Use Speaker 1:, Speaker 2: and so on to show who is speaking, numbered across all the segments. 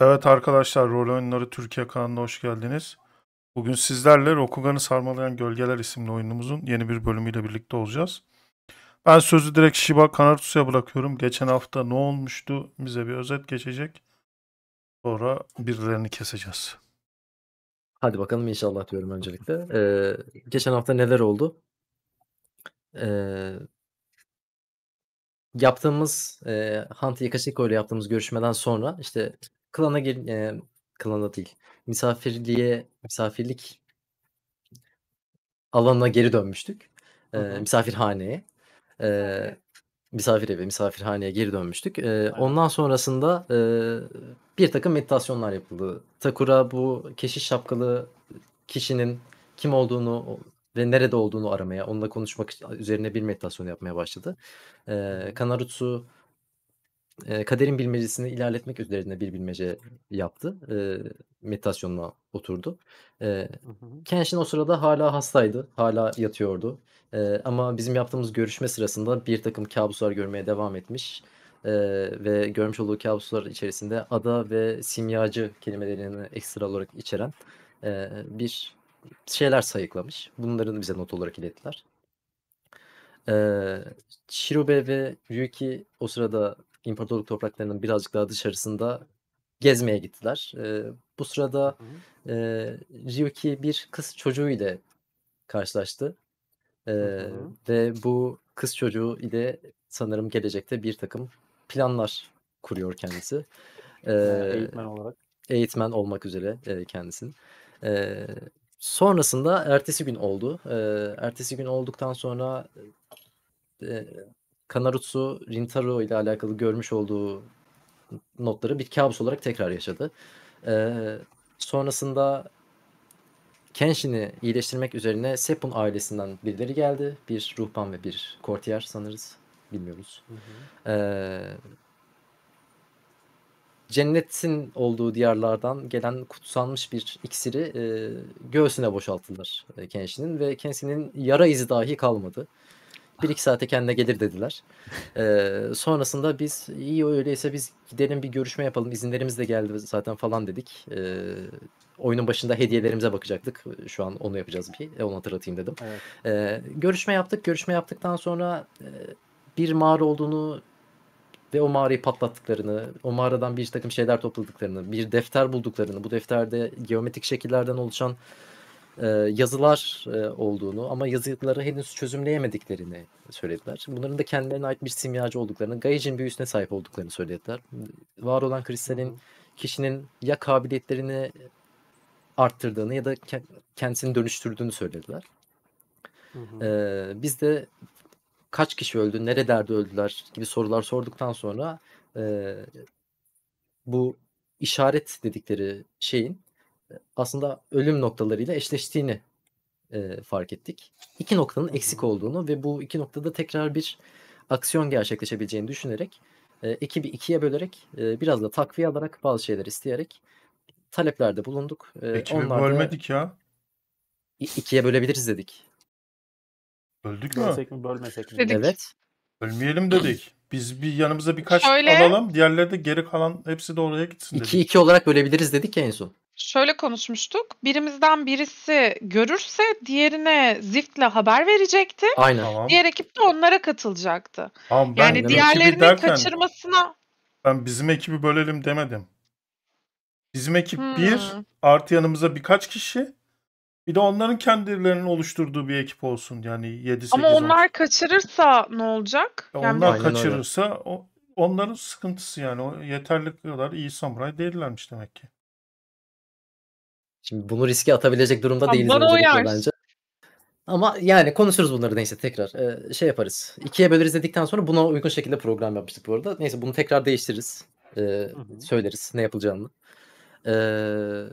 Speaker 1: Evet arkadaşlar rol oyunları Türkiye kanalına hoş geldiniz. Bugün sizlerle Rokugan'ı sarmalayan Gölgeler isimli oyunumuzun yeni bir bölümüyle birlikte olacağız. Ben sözü direkt Shiba Kanarusu'ya bırakıyorum. Geçen hafta ne olmuştu bize bir özet geçecek.
Speaker 2: Sonra birilerini keseceğiz. Hadi bakalım inşallah diyorum öncelikle. Ee, geçen hafta neler oldu? Ee, yaptığımız e, Hunt Yakashiko ile yaptığımız görüşmeden sonra işte klana gir, e, klana değil. Misafirliğe misafirlik alanına geri dönmüştük. E, misafirhaneye. E, misafir eve, misafirhaneye geri dönmüştük. E, ondan sonrasında e, bir takım meditasyonlar yapıldı. Takura bu keşiş şapkalı kişinin kim olduğunu ve nerede olduğunu aramaya, onunla konuşmak üzerine bir meditasyon yapmaya başladı. E, Kanarutsu e, kaderin bilmecesini ilerletmek üzerine bir bilmece yaptı. E, meditasyonuna oturdu. E, Kenshin o sırada hala hastaydı. Hala yatıyordu. E, ama bizim yaptığımız görüşme sırasında bir takım kabuslar görmeye devam etmiş. E, ve görmüş olduğu kabuslar içerisinde ada ve simyacı kelimelerini ekstra olarak içeren e, bir şeyler sayıklamış. Bunların bize not olarak ilettiler. Ee, Shirube ve Ryuki o sırada imparatorluk topraklarının birazcık daha dışarısında gezmeye gittiler. E, bu sırada e, Ryuki bir kız çocuğu ile karşılaştı. E, ve bu kız çocuğu ile sanırım gelecekte bir takım planlar kuruyor kendisi. E, eğitmen olarak. Eğitmen olmak üzere e, kendisini. E, sonrasında ertesi gün oldu. E, ertesi gün olduktan sonra Kanarutsu Rintaro ile alakalı görmüş olduğu notları bir kabus olarak tekrar yaşadı. Ee, sonrasında Kenshin'i iyileştirmek üzerine Seppun ailesinden birileri geldi. Bir ruhban ve bir kortiyer sanırız. Bilmiyoruz. Hı Ee, cennetin olduğu diyarlardan gelen kutsanmış bir iksiri e, göğsüne boşalttılar e, Kenshin'in ve Kenshin'in yara izi dahi kalmadı. Bir iki saate kendine gelir dediler. Ee, sonrasında biz iyi öyleyse biz gidelim bir görüşme yapalım. İzinlerimiz de geldi zaten falan dedik. Ee, oyunun başında hediyelerimize bakacaktık. Şu an onu yapacağız bir. Onu hatırlatayım dedim. Evet. Ee, görüşme yaptık. Görüşme yaptıktan sonra e, bir mağara olduğunu ve o mağarayı patlattıklarını, o mağaradan bir takım şeyler topladıklarını, bir defter bulduklarını, bu defterde geometrik şekillerden oluşan e, yazılar e, olduğunu ama yazıları henüz çözümleyemediklerini söylediler. Bunların da kendilerine ait bir simyacı olduklarını, Gaijin büyüsüne sahip olduklarını söylediler. Var olan kristalin kişinin ya kabiliyetlerini arttırdığını ya da kendisini dönüştürdüğünü söylediler. Ee, biz de kaç kişi öldü, nerelerde öldüler gibi sorular sorduktan sonra e, bu işaret dedikleri şeyin aslında ölüm noktalarıyla eşleştiğini e, fark ettik. İki noktanın eksik olduğunu ve bu iki noktada tekrar bir aksiyon gerçekleşebileceğini düşünerek e, ekibi ikiye bölerek e, biraz da takviye alarak bazı şeyler isteyerek taleplerde bulunduk. E, Ekibi bölmedik ya. İkiye bölebiliriz dedik. Böldük mü? Bölmesek mi bölmesek mi? Dedik. Evet.
Speaker 1: Bölmeyelim dedik. Biz bir yanımıza birkaç Şöyle. alalım. Diğerleri de geri kalan hepsi de oraya gitsin dedik.
Speaker 2: 2-2 olarak bölebiliriz dedik ya en son.
Speaker 3: Şöyle konuşmuştuk. Birimizden birisi görürse diğerine ziftle haber verecekti. Aynen. Tamam. Diğer ekip de onlara katılacaktı.
Speaker 1: Ama ben yani diğerlerini derken-
Speaker 3: kaçırmasına
Speaker 1: Ben bizim ekibi bölelim demedim. Bizim ekip Hmm. bir artı yanımıza birkaç kişi. Bir de onların kendilerinin oluşturduğu bir ekip olsun. Yani 7 8 ama onlar
Speaker 3: kaçırırsa ne olacak?
Speaker 1: Yani Onlar Aynen kaçırırsa o, onların sıkıntısı yani. O yeterli kadar iyi samuray değillermiş
Speaker 2: demek ki. Şimdi bunu riske atabilecek durumda Ama değiliz bence. Ama yani konuşuruz bunları neyse tekrar. Ee, şey yaparız. İkiye böleriz dedikten sonra buna uygun şekilde program yapmıştık bu arada. Neyse bunu tekrar değiştiririz. Ee, söyleriz ne yapılacağını. Ee,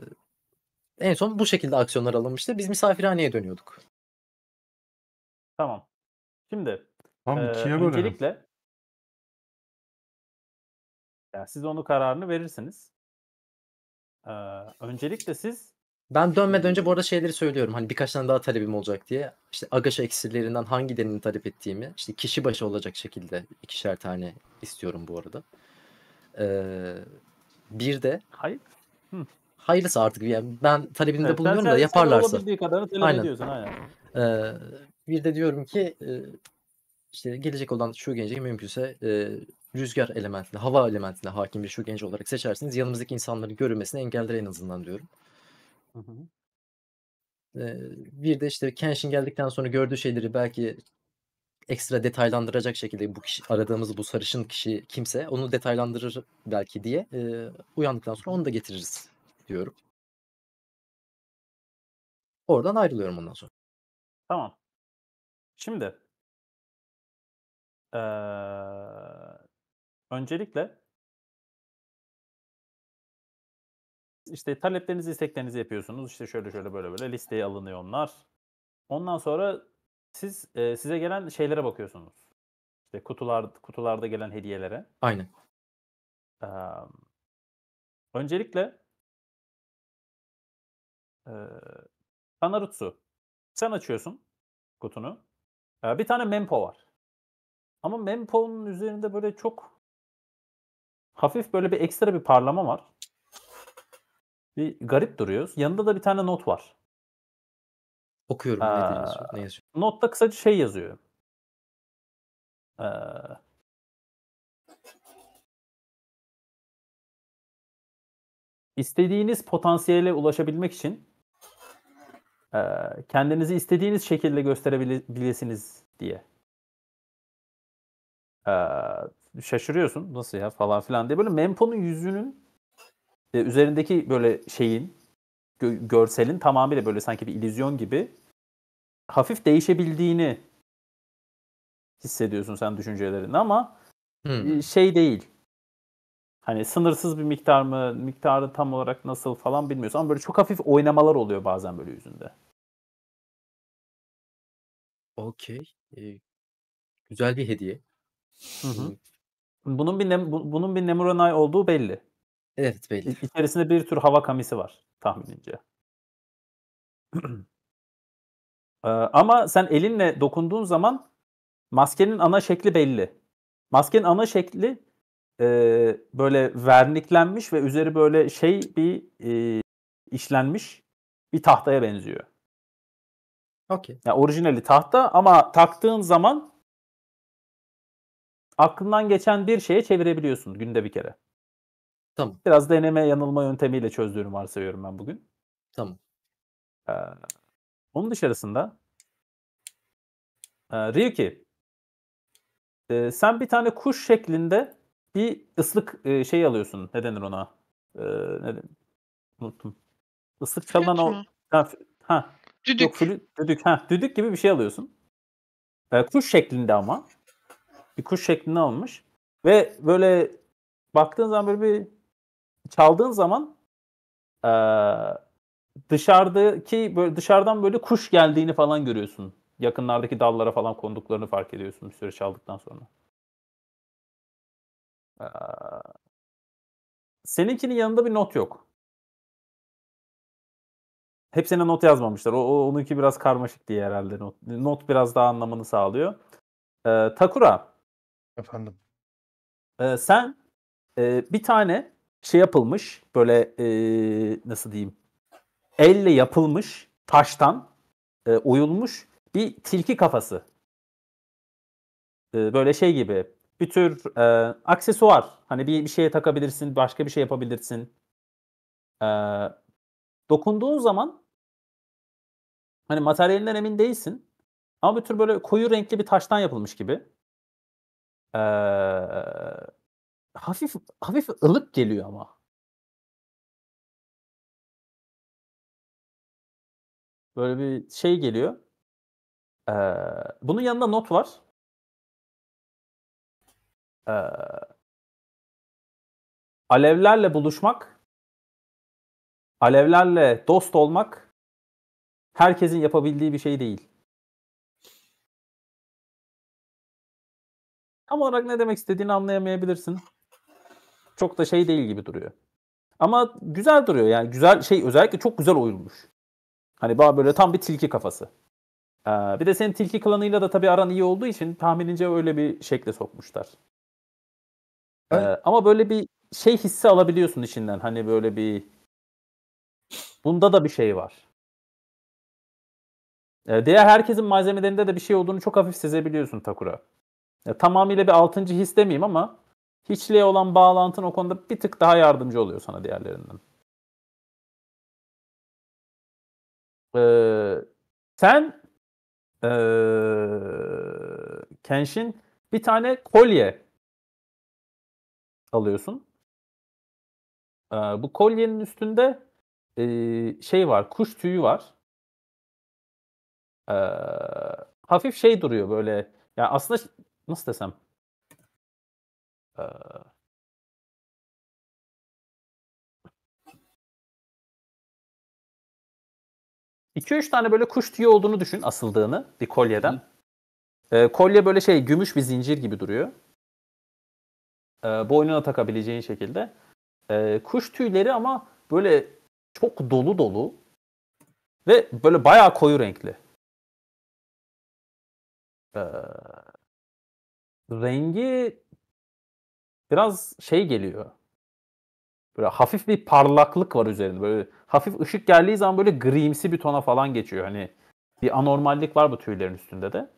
Speaker 2: en son bu şekilde aksiyonlar alınmıştı. Biz misafirhaneye
Speaker 4: dönüyorduk. Tamam. Şimdi tamam, e, öncelikle ya yani siz onu kararını verirsiniz.
Speaker 5: Ee, öncelikle siz
Speaker 4: ben dönmeden önce bu arada şeyleri söylüyorum. Hani birkaç tane
Speaker 2: daha talebim olacak diye. İşte Agaşa eksilerinden hangilerini talep ettiğimi işte kişi başı olacak şekilde ikişer tane istiyorum bu arada. Ee, bir de Hayır. Hı. hayırlısı artık. Yani ben talebini evet, bulunuyorum da yaparlarsa. Sen olabildiği kadarını talep aynen. ediyorsun. Aynen. Ee, bir de diyorum ki e, işte gelecek olan şu genci mümkünse e, rüzgar elementine, hava elementine hakim bir şu genç olarak seçersiniz. Yanımızdaki insanların görülmesini engeller en azından diyorum bir de işte Kenshin geldikten sonra gördüğü şeyleri belki ekstra detaylandıracak şekilde bu kişi, aradığımız bu sarışın kişi kimse onu detaylandırır belki diye e, uyandıktan sonra
Speaker 4: onu da getiririz diyorum. Oradan ayrılıyorum ondan sonra. Tamam. Şimdi ee, öncelikle
Speaker 5: işte taleplerinizi, isteklerinizi yapıyorsunuz. İşte şöyle şöyle böyle böyle listeye alınıyor onlar. Ondan sonra siz e, size gelen şeylere bakıyorsunuz. İşte kutular
Speaker 4: kutularda gelen hediyelere. Aynen. Ee, öncelikle e, Kanarutsu. Sen açıyorsun kutunu. Ee, bir tane Mempo var. Ama
Speaker 5: Mempo'nun üzerinde böyle çok hafif böyle bir ekstra bir parlama var. Bir garip duruyoruz. Yanında da bir tane not var.
Speaker 4: Okuyorum. Ee, ne, ne yazıyor? Notta kısaca şey yazıyor. Ee, istediğiniz potansiyele ulaşabilmek için e, kendinizi
Speaker 5: istediğiniz şekilde gösterebilirsiniz diye. E, şaşırıyorsun nasıl ya falan filan diye böyle Mempo'nun yüzünün e, üzerindeki böyle şeyin gö- görselin tamamıyla böyle sanki bir illüzyon gibi hafif değişebildiğini hissediyorsun sen düşüncelerini ama hmm. E, şey değil. Hani sınırsız bir miktar mı, miktarı tam olarak nasıl falan bilmiyorsun ama böyle çok hafif oynamalar oluyor bazen böyle yüzünde.
Speaker 2: Okey. Ee, güzel bir hediye.
Speaker 5: Hı hı. Bunun bir bunun bir Nemuranay olduğu belli. Evet belli. İçerisinde bir tür hava kamisi var tahminince. ama sen elinle dokunduğun zaman maskenin ana şekli belli. Maskenin ana şekli e, böyle verniklenmiş ve üzeri böyle şey bir e, işlenmiş bir tahtaya benziyor. Okey. Yani orijinali tahta ama taktığın zaman aklından geçen bir şeye çevirebiliyorsun günde bir kere. Tamam. Biraz deneme yanılma yöntemiyle çözdüğünü varsayıyorum ben bugün. Tamam. Ee, onun dışarısında e, Ryuki e, sen bir tane kuş şeklinde bir ıslık e, şey alıyorsun. Ne denir ona? E, ne denir? Unuttum. Islık çalan o... Ha, ha. Düdük. Yok, flü, düdük. Ha, düdük gibi bir şey alıyorsun. E, kuş şeklinde ama. Bir kuş şeklinde almış. Ve böyle baktığın zaman böyle bir çaldığın zaman e, dışarıdaki böyle dışarıdan böyle kuş geldiğini falan görüyorsun. Yakınlardaki dallara falan konduklarını fark ediyorsun bir süre çaldıktan sonra.
Speaker 4: E, seninkinin yanında bir not yok. Hepsine not yazmamışlar. O, o onunki biraz
Speaker 5: karmaşık diye herhalde not. Not biraz daha anlamını sağlıyor. Ee, Takura. Efendim. E, sen e, bir tane şey yapılmış böyle e, nasıl diyeyim elle yapılmış taştan e, oyulmuş bir tilki kafası. E, böyle şey gibi bir tür e, aksesuar. Hani bir, bir şeye takabilirsin, başka bir şey yapabilirsin. E, dokunduğun zaman hani materyalinden emin değilsin. Ama bir tür böyle koyu renkli bir taştan yapılmış gibi. E,
Speaker 4: hafif hafif ılık geliyor ama. Böyle bir şey geliyor. Ee, bunun yanında not var. Ee, alevlerle buluşmak, alevlerle dost olmak herkesin yapabildiği bir şey değil. Tam
Speaker 5: olarak ne demek istediğini anlayamayabilirsin. Çok da şey değil gibi duruyor. Ama güzel duruyor yani güzel şey özellikle çok güzel oyulmuş. Hani böyle tam bir tilki kafası. Ee, bir de senin tilki klanıyla da tabii aran iyi olduğu için tahminince öyle bir şekle sokmuşlar.
Speaker 4: Ee, ama böyle bir şey hissi alabiliyorsun içinden. Hani böyle bir bunda da bir şey var.
Speaker 5: Ee, diğer herkesin malzemelerinde de bir şey olduğunu çok hafif sezebiliyorsun Takura. Ya, tamamıyla bir altıncı his demeyeyim ama hiçliğe olan bağlantın o konuda bir tık daha yardımcı oluyor sana diğerlerinden.
Speaker 4: Ee, sen ee, Kenshin bir tane kolye alıyorsun. Ee, bu kolyenin üstünde e, şey var, kuş tüyü var. Ee, hafif şey duruyor böyle. Ya yani aslında nasıl desem? Ee, İki üç tane böyle kuş tüyü olduğunu düşün asıldığını bir kolyeden. Ee, kolye böyle şey gümüş bir zincir gibi duruyor.
Speaker 5: Ee, boynuna takabileceğin şekilde. Ee, kuş tüyleri ama
Speaker 4: böyle çok dolu dolu ve böyle bayağı koyu renkli. Ee, rengi biraz şey geliyor. Böyle hafif bir
Speaker 5: parlaklık var üzerinde. Böyle hafif ışık geldiği zaman böyle grimsi bir tona falan geçiyor. Hani bir anormallik var bu tüylerin üstünde de.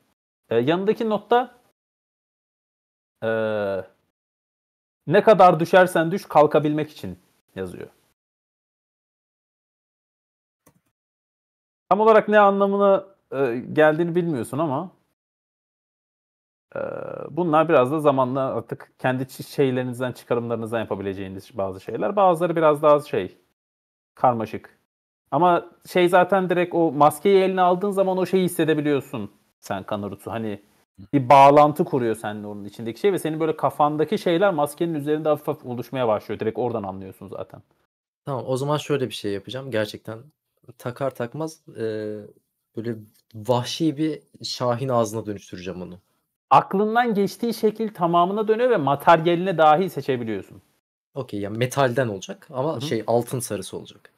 Speaker 5: Ee, yanındaki notta
Speaker 4: e, ne kadar düşersen düş kalkabilmek için yazıyor. Tam olarak ne anlamına e, geldiğini bilmiyorsun ama bunlar biraz da
Speaker 5: zamanla artık kendi şeylerinizden, çıkarımlarınızdan yapabileceğiniz bazı şeyler. Bazıları biraz daha şey, karmaşık. Ama şey zaten direkt o maskeyi eline aldığın zaman o şeyi hissedebiliyorsun sen Kanarut'u. Hani bir bağlantı kuruyor seninle onun içindeki şey ve senin böyle kafandaki şeyler maskenin üzerinde hafif hafif oluşmaya başlıyor. Direkt oradan anlıyorsun zaten. Tamam
Speaker 2: o zaman şöyle bir şey yapacağım. Gerçekten takar takmaz e, böyle vahşi bir şahin ağzına dönüştüreceğim onu aklından geçtiği şekil tamamına dönüyor ve materyaline dahi seçebiliyorsun. Okey ya yani metalden olacak ama Hı-hı. şey
Speaker 5: altın sarısı olacak.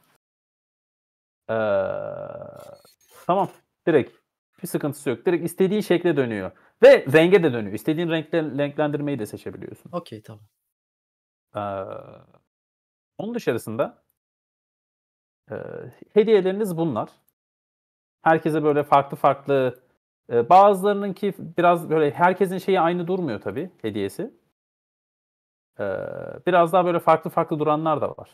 Speaker 5: Ee, tamam direkt bir sıkıntısı yok. Direkt istediğin şekle dönüyor. Ve renge de dönüyor. İstediğin renkle, renklendirmeyi de seçebiliyorsun. Okey tamam. Ee, onun dışarısında e, hediyeleriniz bunlar. Herkese böyle farklı farklı ee, bazılarının ki biraz böyle herkesin şeyi aynı durmuyor tabii hediyesi. Ee, biraz daha böyle farklı farklı duranlar da var.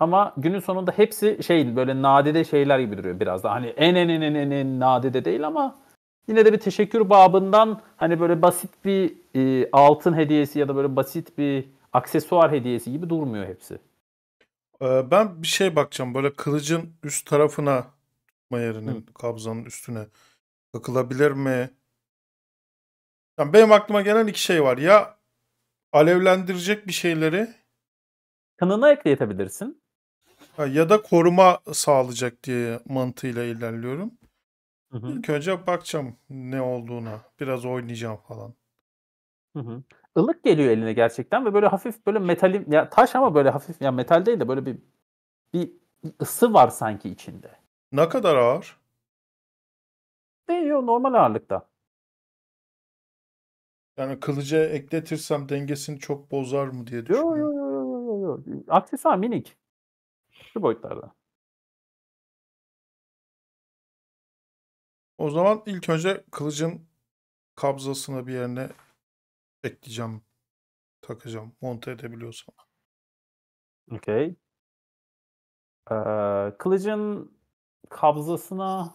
Speaker 5: Ama günün sonunda hepsi şey böyle nadide şeyler gibi duruyor biraz da. Hani en en en en en, en nadide değil ama yine de bir teşekkür babından hani böyle basit bir e, altın hediyesi ya da böyle basit bir aksesuar hediyesi gibi durmuyor
Speaker 1: hepsi. Ee, ben bir şey bakacağım böyle kılıcın üst tarafına Mayer'in kabzanın üstüne takılabilir mi? Yani benim aklıma gelen iki şey var. Ya alevlendirecek bir şeyleri kanına ekleyebilirsin. Ya da koruma sağlayacak diye mantığıyla ilerliyorum. Hı hı. İlk önce bakacağım ne olduğuna. Biraz oynayacağım falan. Hı hı.
Speaker 5: Ilık geliyor eline gerçekten ve böyle hafif böyle metalim ya taş ama böyle hafif ya metal değil de böyle bir bir ısı var sanki içinde. Ne kadar ağır?
Speaker 1: Değiyor normal ağırlıkta. Yani kılıca ekletirsem dengesini çok bozar mı diye Yo yo yo düşünüyorum. yo yo
Speaker 4: yo. Aksesuar minik. Şu boyutlarda. O zaman ilk önce kılıcın kabzasına bir yerine
Speaker 1: ekleyeceğim, takacağım, monte edebiliyorsam.
Speaker 4: Okey. Ee, kılıcın kabzasına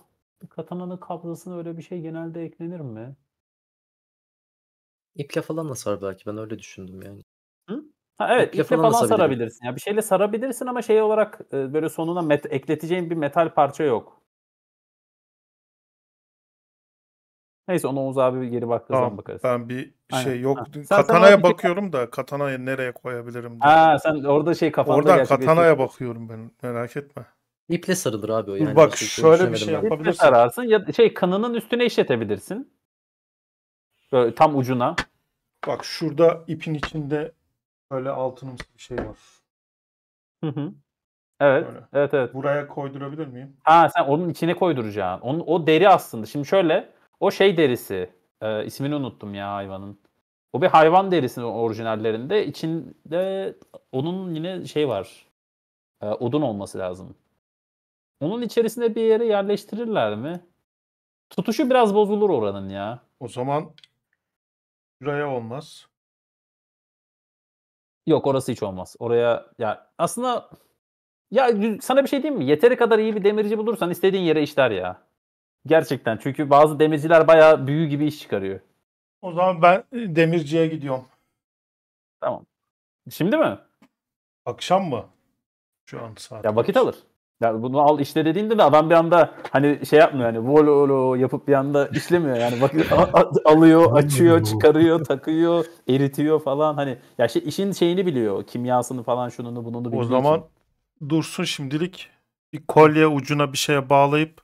Speaker 5: katananın kabzasına öyle bir şey genelde eklenir mi?
Speaker 2: İple falan da sar belki. Ben öyle düşündüm yani.
Speaker 5: Hı? Ha, evet iple, iple falan, falan sarabilirsin. Ya bir şeyle sarabilirsin ama şey olarak e, böyle sonuna met- ekleteceğin bir metal parça yok. Neyse ona Oğuz abi geri baktığı tamam, zaman bakarız. Ben bir Aynen. şey yok. Ha. Sen, katana'ya sen şey
Speaker 1: bakıyorum şey... da katana'yı nereye koyabilirim diye. Ha sen orada şey kafanda Orada katana'ya bakıyorum ben. Merak etme. İple sarılır abi o yani. Bak şöyle bir şey yapabilirsin. sararsın
Speaker 5: ya şey kanının üstüne işletebilirsin. Böyle tam
Speaker 1: ucuna. Bak şurada ipin içinde böyle altınımsı bir şey var. Hı hı. Evet, böyle. evet, evet. Buraya koydurabilir miyim?
Speaker 5: Ha sen onun içine koyduracaksın. Onun, o deri aslında. Şimdi şöyle o şey derisi. E, ismini unuttum ya hayvanın. O bir hayvan derisi orijinallerinde. içinde onun yine şey var. E, odun olması lazım. Onun içerisinde bir yere yerleştirirler mi? Tutuşu biraz bozulur oranın ya. O zaman Raya olmaz. Yok orası hiç olmaz. Oraya ya aslında ya sana bir şey diyeyim mi? Yeteri kadar iyi bir demirci bulursan istediğin yere işler ya. Gerçekten. Çünkü bazı demirciler bayağı büyü gibi iş çıkarıyor.
Speaker 1: O zaman ben e, demirciye gidiyorum. Tamam. Şimdi mi? Akşam mı? Şu an saat. Ya vakit kaç? alır. Ya bunu al işle dediğinde de adam bir anda
Speaker 5: hani şey yapmıyor hani volo volo yapıp bir anda işlemiyor yani bak alıyor, açıyor, çıkarıyor, takıyor, eritiyor falan hani ya şey, işin şeyini biliyor, kimyasını falan şununu
Speaker 1: bununu biliyor. O zaman için. dursun şimdilik bir kolye ucuna bir şeye bağlayıp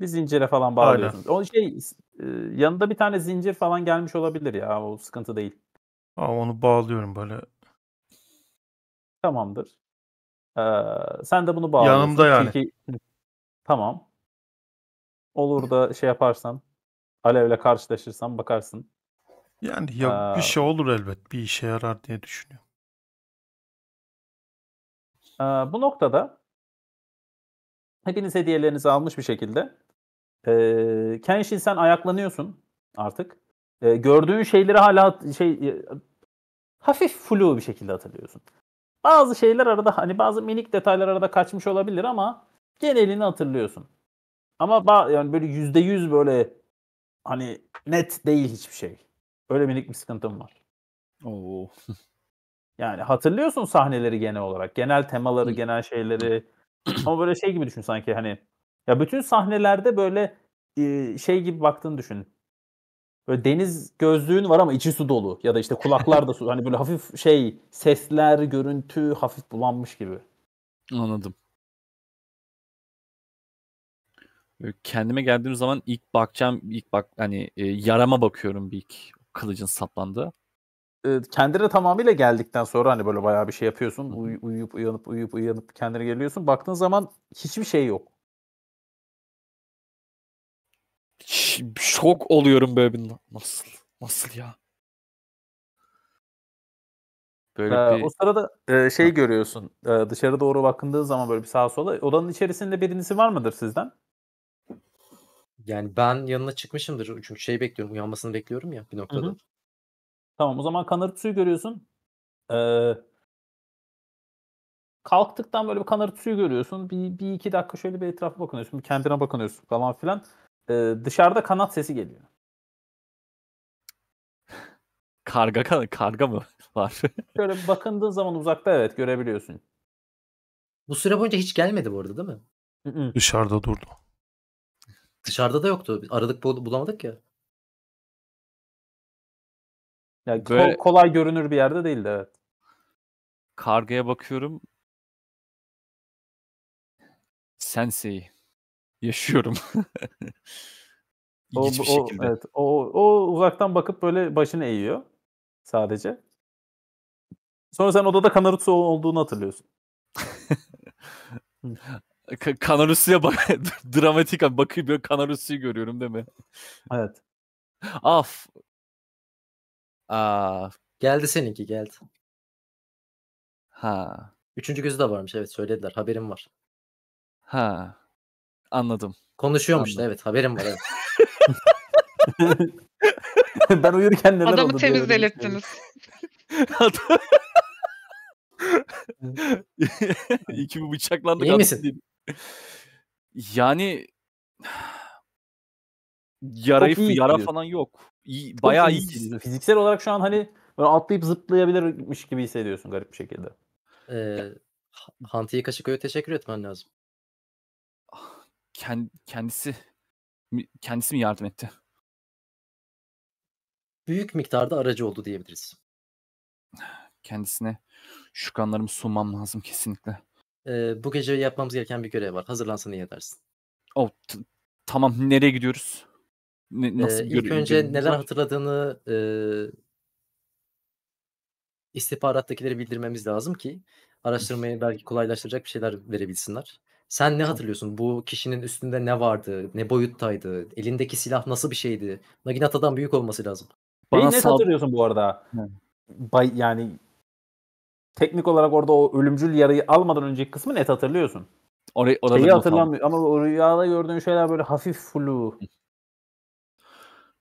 Speaker 1: bir zincire falan bağlıyorsunuz. O şey e, yanında bir tane zincir falan
Speaker 5: gelmiş olabilir ya o sıkıntı değil.
Speaker 1: Ama onu bağlıyorum böyle.
Speaker 5: Tamamdır. Ee, sen de bunu bağlıyorsun. Yanımda yani. Çünkü... Tamam. Olur da şey yaparsan, Alev'le karşılaşırsan bakarsın.
Speaker 1: Yani ya ee, bir şey olur elbet. Bir işe yarar diye düşünüyorum.
Speaker 4: Ee, bu noktada hepiniz hediyelerinizi
Speaker 5: almış bir şekilde e, Kenshin sen ayaklanıyorsun artık. E, ee, gördüğün şeyleri hala şey e, hafif flu bir şekilde hatırlıyorsun. Bazı şeyler arada hani bazı minik detaylar arada kaçmış olabilir ama genelini hatırlıyorsun. Ama yani böyle yüzde yüz böyle hani net değil hiçbir şey. Öyle minik bir sıkıntım var. Oo. yani hatırlıyorsun sahneleri genel olarak. Genel temaları, genel şeyleri. Ama böyle şey gibi düşün sanki hani ya bütün sahnelerde böyle şey gibi baktığını düşün böyle deniz gözlüğün var ama içi su dolu ya da işte kulaklar da su. hani böyle hafif şey sesler, görüntü hafif bulanmış gibi. Anladım. Kendime geldiğim zaman ilk bakacağım ilk bak hani e, yarama bakıyorum bir ilk kılıcın saplandığı ee, kendine tamamıyla geldikten sonra hani böyle bayağı bir şey yapıyorsun. Uy, uyuyup uyanıp uyuyup uyanıp kendine geliyorsun. Baktığın zaman hiçbir şey yok.
Speaker 4: şok oluyorum böyle bir nasıl nasıl ya. Böyle ee, bir... O sırada
Speaker 5: e, şey görüyorsun. E, dışarı doğru bakındığı zaman böyle bir sağa sola. Odanın içerisinde birincisi var mıdır sizden?
Speaker 2: Yani ben yanına çıkmışımdır. Çünkü şey bekliyorum. Uyanmasını bekliyorum ya bir noktada. Hı-hı. Tamam o zaman suyu görüyorsun. Ee,
Speaker 5: kalktıktan böyle bir suyu görüyorsun. Bir, bir iki dakika şöyle bir etrafa bakınıyorsun. Bir kendine bakınıyorsun falan filan e, dışarıda kanat sesi geliyor. Karga kan karga mı var? Şöyle bakındığın zaman uzakta
Speaker 2: evet görebiliyorsun. Bu süre boyunca hiç gelmedi bu arada değil mi? Dışarıda durdu.
Speaker 4: Dışarıda da yoktu. Aradık bulamadık ya. Yani Böyle... kol- kolay görünür bir yerde değildi evet. Kargaya bakıyorum. Sensei yaşıyorum. İlginç o, bir şekilde. evet, o, o uzaktan
Speaker 5: bakıp böyle başını eğiyor sadece. Sonra sen odada Kanarutsu olduğunu hatırlıyorsun. Kanarussu'ya bak
Speaker 4: dramatik abi bakıyor böyle Kanarussu'yu görüyorum değil mi? Evet. Af. Aa. Geldi seninki geldi. Ha.
Speaker 2: Üçüncü gözü de varmış evet söylediler haberim var.
Speaker 4: Ha.
Speaker 2: Anladım. Konuşuyormuştu Anladım. evet haberim var. Evet. ben uyurken
Speaker 3: neler Adamı oldu temiz diye
Speaker 4: İyi ki bu bıçaklandık. İyi misin?
Speaker 5: Yani yarayı, yara gidiyor. falan yok. İyi, Çok bayağı iyi. iyi.
Speaker 2: Fiziksel olarak şu an hani böyle atlayıp zıplayabilirmiş gibi hissediyorsun garip bir şekilde. Ee, Hanti'yi Kaşıköy'e teşekkür etmen lazım
Speaker 4: kendisi kendisi mi yardım etti?
Speaker 2: Büyük miktarda aracı oldu diyebiliriz.
Speaker 4: Kendisine şükranlarımı
Speaker 2: sunmam lazım kesinlikle. Ee, bu gece yapmamız gereken bir görev var. hazırlansan iyi edersin.
Speaker 5: Oh, tamam nereye gidiyoruz? Ne, ee, nasıl ee, ilk önce
Speaker 2: neler hatırladığını e, istihbarattakileri bildirmemiz lazım ki araştırmayı belki kolaylaştıracak bir şeyler verebilsinler. Sen ne hatırlıyorsun? Bu kişinin üstünde ne vardı? Ne boyuttaydı? Elindeki silah nasıl bir şeydi? Naginata'dan büyük olması lazım. Bana ne sal- hatırlıyorsun bu arada? Bay, yani teknik olarak
Speaker 5: orada o ölümcül yarayı almadan önceki kısmı net hatırlıyorsun. Orayı, Şeyi hatırlamıyor ama o rüyada gördüğün şeyler böyle hafif flu.